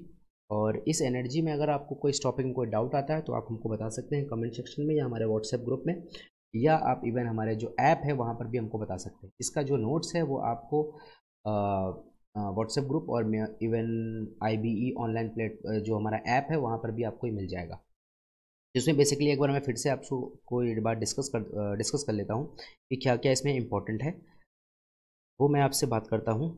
और इस एनर्जी में अगर आपको कोई टॉपिक में कोई डाउट आता है तो आप हमको बता सकते हैं कमेंट सेक्शन में या हमारे व्हाट्सएप ग्रुप में या आप इवन हमारे जो ऐप है वहाँ पर भी हमको बता सकते हैं इसका जो नोट्स है वो आपको व्हाट्सएप ग्रुप और इवन आई ऑनलाइन प्लेट जो हमारा ऐप है वहाँ पर भी आपको ही मिल जाएगा जिसमें बेसिकली एक बार मैं फिर से आपको कोई बार डिस्कस कर डिस्कस कर लेता हूँ कि क्या क्या इसमें इंपॉर्टेंट है वो मैं आपसे बात करता हूँ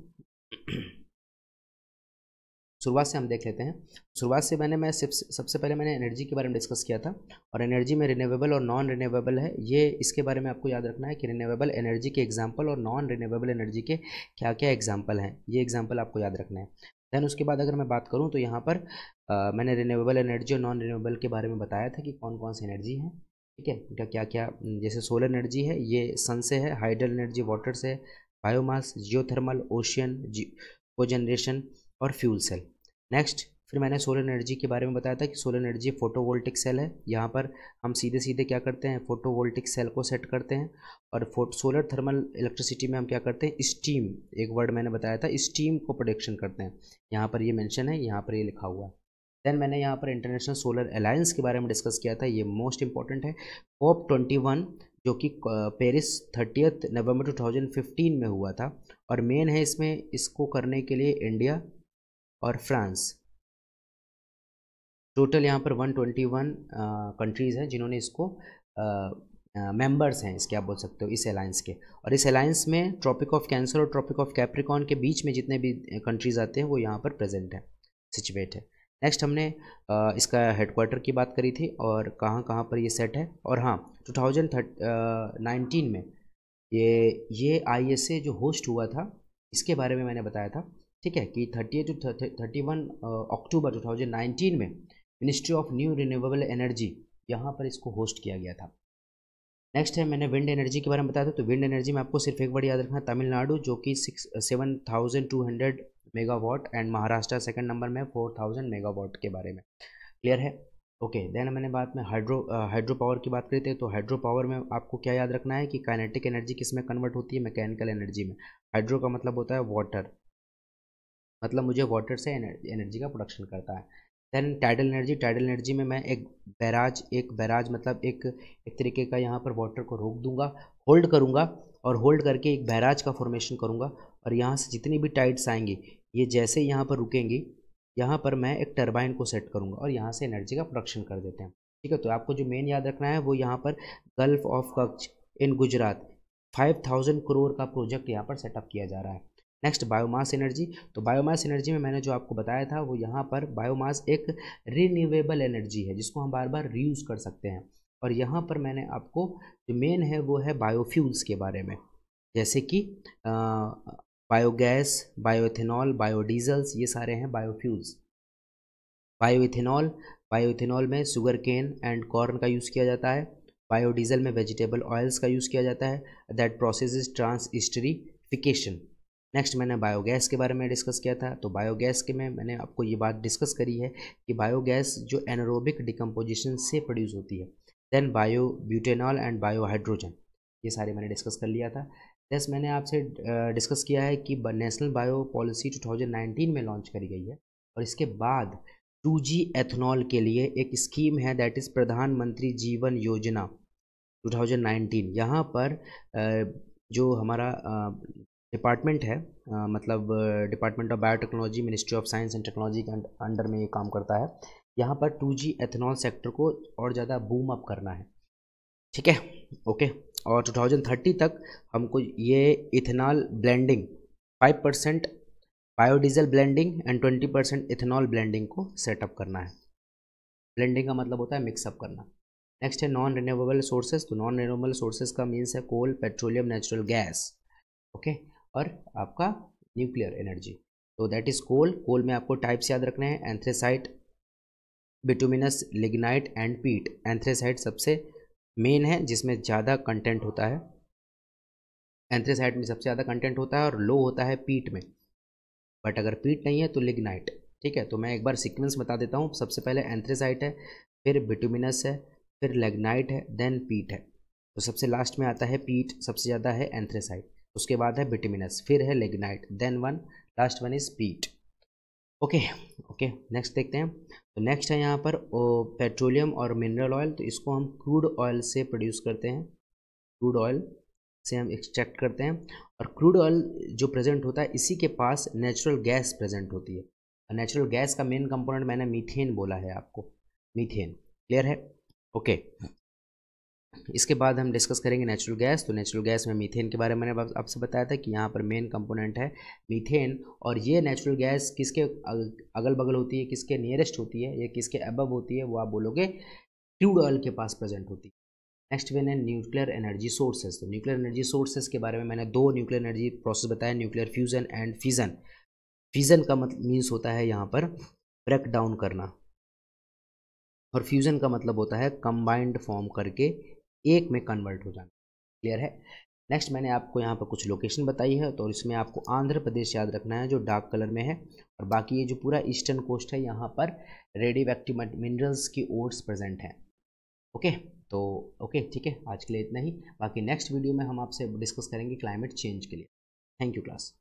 शुरुआत से हम देख लेते हैं शुरुआत से मैंने मैं सबसे पहले मैंने एनर्जी के बारे में डिस्कस किया था और एनर्जी में रिन्यूएबल और नॉन रिन्यूएबल है ये इसके बारे में आपको याद रखना है कि रिन्यूएबल एनर्जी के एग्जाम्पल और नॉन रिन्यूएबल एनर्जी के क्या क्या एग्जाम्पल हैं ये एग्जाम्पल आपको याद रखना है दैन उसके बाद अगर मैं बात करूँ तो यहाँ पर आ, मैंने रिन्यूएबल एनर्जी और नॉन रिन्यूएबल के बारे में बताया था कि कौन कौन सी एनर्जी है ठीक है क्या क्या जैसे सोलर एनर्जी है ये सन से है हाइड्रल एनर्जी वाटर से है biomass geothermal ocean cogeneration और फ्यूल सेल नेक्स्ट फिर मैंने सोलर एनर्जी के बारे में बताया था कि सोलर एनर्जी फोटोवोल्टिक सेल है यहाँ पर हम सीधे सीधे क्या करते हैं फोटोवोल्टिक सेल को सेट करते हैं और सोलर थर्मल इलेक्ट्रिसिटी में हम क्या करते हैं स्टीम एक वर्ड मैंने बताया था स्टीम को प्रोडक्शन करते हैं यहाँ पर ये मैंशन है यहाँ पर ये लिखा हुआ है देन मैंने यहाँ पर इंटरनेशनल सोलर अलायंस के बारे में डिस्कस किया था ये मोस्ट इंपॉर्टेंट है कोप ट्वेंटी वन जो कि पेरिस थर्टियथ नवंबर 2015 में हुआ था और मेन है इसमें इसको करने के लिए इंडिया और फ्रांस टोटल यहाँ पर 121 कंट्रीज़ हैं जिन्होंने इसको मेंबर्स हैं इसके आप बोल सकते हो इस अलायंस के और इस अलायंस में ट्रॉपिक ऑफ कैंसर और ट्रॉपिक ऑफ कैप्रिकॉन के बीच में जितने भी कंट्रीज़ आते हैं वो यहाँ पर प्रेजेंट हैं सिचुएट है नेक्स्ट हमने इसका हेडक्वार्टर की बात करी थी और कहाँ कहाँ पर ये सेट है और हाँ टू थाउजेंड नाइनटीन में ये ये आई जो होस्ट हुआ था इसके बारे में मैंने बताया था ठीक है कि thirty two thirty one October two thousand nineteen में Ministry of New Renewable Energy यहाँ पर इसको होस्ट किया गया था नेक्स्ट है मैंने विंड एनर्जी के बारे में बताया था तो विंड एनर्जी में आपको सिर्फ एक बड़ी याद रखना तमिलनाडु जो कि six seven thousand two hundred megawatt and Maharashtra second number में फोर थाउजेंड मेगावाट के बारे में क्लियर है ओके okay, देन मैंने बात में हाइड्रो हाइड्रो पावर की बात करी थी तो हाइड्रो पावर में आपको क्या याद रखना है कि काइनेटिक एनर्जी किस में कन्वर्ट होती है मैकेनिकल एनर्जी में हाइड्रो का मतलब होता है वाटर मतलब मुझे वाटर से एनर्जी का प्रोडक्शन करता है then tidal energy tidal energy में मैं एक बैराज एक बैराज मतलब एक एक तरीके का यहाँ पर वाटर को रोक दूंगा होल्ड करूँगा और होल्ड करके एक बैराज का फॉर्मेशन करूँगा और यहाँ से जितनी भी टाइट्स आएंगी ये जैसे यहाँ पर रुकेंगी यहाँ पर मैं एक टर्बाइन को सेट करूँगा और यहाँ से एनर्जी का प्रोडक्शन कर देते हैं ठीक है तो आपको जो मेन याद रखना है वो यहाँ पर Gulf of Kutch in Gujarat five thousand crore का प्रोजेक्ट यहाँ पर सेटअप किया जा रहा है नेक्स्ट बायोमास एनर्जी तो बायोमास एनर्जी में मैंने जो आपको बताया था वो यहाँ पर बायोमास एक रीन्यूएबल एनर्जी है जिसको हम बार बार रीयूज़ कर सकते हैं और यहाँ पर मैंने आपको जो मेन है वो है बायोफ्यूल्स के बारे में जैसे कि बायोगैस बायोथेनॉल बायोडीजल्स ये सारे हैं बायोफ्यूल्स बायोइथेनॉल बायोइथेनॉल में शुगर केन एंड कॉर्न का यूज़ किया जाता है बायोडीजल में वेजिटेबल ऑयल्स का यूज़ किया जाता है that process is transesterification next मैंने बायोगैस के बारे में डिस्कस किया था तो बायोगैस के में मैंने आपको ये बात डिस्कस करी है कि बायोगैस जो एनरोबिक डिकम्पोजिशन से प्रोड्यूस होती है then biobutanol and biohydrogen ये सारे मैंने डिस्कस कर लिया था जैस मैंने आपसे डिस्कस किया है कि नेशनल बायो पॉलिसी 2019 में लॉन्च करी गई है और इसके बाद 2G एथनॉल के लिए एक स्कीम है दैट इज़ प्रधानमंत्री जीवन योजना 2019 यहाँ पर जो हमारा डिपार्टमेंट है मतलब department of biotechnology ministry of science and technology के अंडर में ये काम करता है यहाँ पर जी एथनॉल सेक्टर को और ज़्यादा बूम अप करना है ठीक है ओके और 2030 तक हमको ये ethanol blending 5 percent biodiesel blending and 20 percent ethanol blending को सेटअप करना है ब्लेंडिंग का मतलब होता है मिक्सअप करना नेक्स्ट है नॉन रिन्यूएबल सोर्सेज तो नॉन रिन्यूएबल सोर्सेज का मीन्स है coal petroleum natural gas okay और आपका न्यूक्लियर एनर्जी तो दैट इज़ कोल कोल में आपको टाइप्स याद रखने हैं anthracite bituminous lignite and peat anthracite सबसे मेन है जिसमें ज़्यादा कंटेंट होता है एंथ्रेसाइट में सबसे ज़्यादा कंटेंट होता है और लो होता है पीट में बट अगर पीट नहीं है तो लिग्नाइट ठीक है तो मैं एक बार सीक्वेंस बता देता हूँ सबसे पहले एंथ्रेसाइट है फिर बिटुमिनस है फिर लेग्नाइट है देन पीट है तो सबसे लास्ट में आता है पीट सबसे ज़्यादा है एंथ्रेसाइट उसके बाद है बिटुमिनस फिर है lignite then one last one is peat okay okay next देखते हैं तो नेक्स्ट है यहाँ पर पेट्रोलियम और मिनरल ऑयल तो इसको हम क्रूड ऑयल से प्रोड्यूस करते हैं क्रूड ऑयल से हम एक्सट्रैक्ट करते हैं और क्रूड ऑयल जो प्रेजेंट होता है इसी के पास नेचुरल गैस प्रेजेंट होती है और नेचुरल गैस का मेन कंपोनेंट मैंने मीथेन बोला है आपको मीथेन क्लियर है ओके इसके बाद हम डिस्कस करेंगे नेचुरल गैस तो नेचुरल गैस में मीथेन के बारे में मैंने आपसे बताया था कि यहाँ पर मेन कंपोनेंट है मीथेन और ये नेचुरल गैस किसके अगल बगल होती है किसके नियरेस्ट होती है या किसके अबब होती है वो आप बोलोगे क्रूड ऑयल के पास प्रेजेंट होती है नेक्स्ट वेन है न्यूक्लियर एनर्जी सोर्सेज तो न्यूक्लियर एनर्जी सोर्सेज के बारे में मैंने दो न्यूक्लियर एनर्जी प्रोसेस बताया nuclear fusion and fission fission का मतलब मीन्स होता है यहाँ पर ब्रेक डाउन करना और फ्यूजन का मतलब होता है कंबाइंड फॉर्म करके एक में कन्वर्ट हो जाना क्लियर है नेक्स्ट मैंने आपको यहाँ पर कुछ लोकेशन बताई है तो इसमें आपको आंध्र प्रदेश याद रखना है जो डार्क कलर में है और बाकी ये जो पूरा ईस्टर्न कोस्ट है यहाँ पर रेडियो एक्टिव मिनरल्स की ओर्स प्रेजेंट हैं ओके तो ओके ठीक है आज के लिए इतना ही बाकी नेक्स्ट वीडियो में हम आपसे डिस्कस करेंगे क्लाइमेट चेंज के लिए थैंक यू क्लास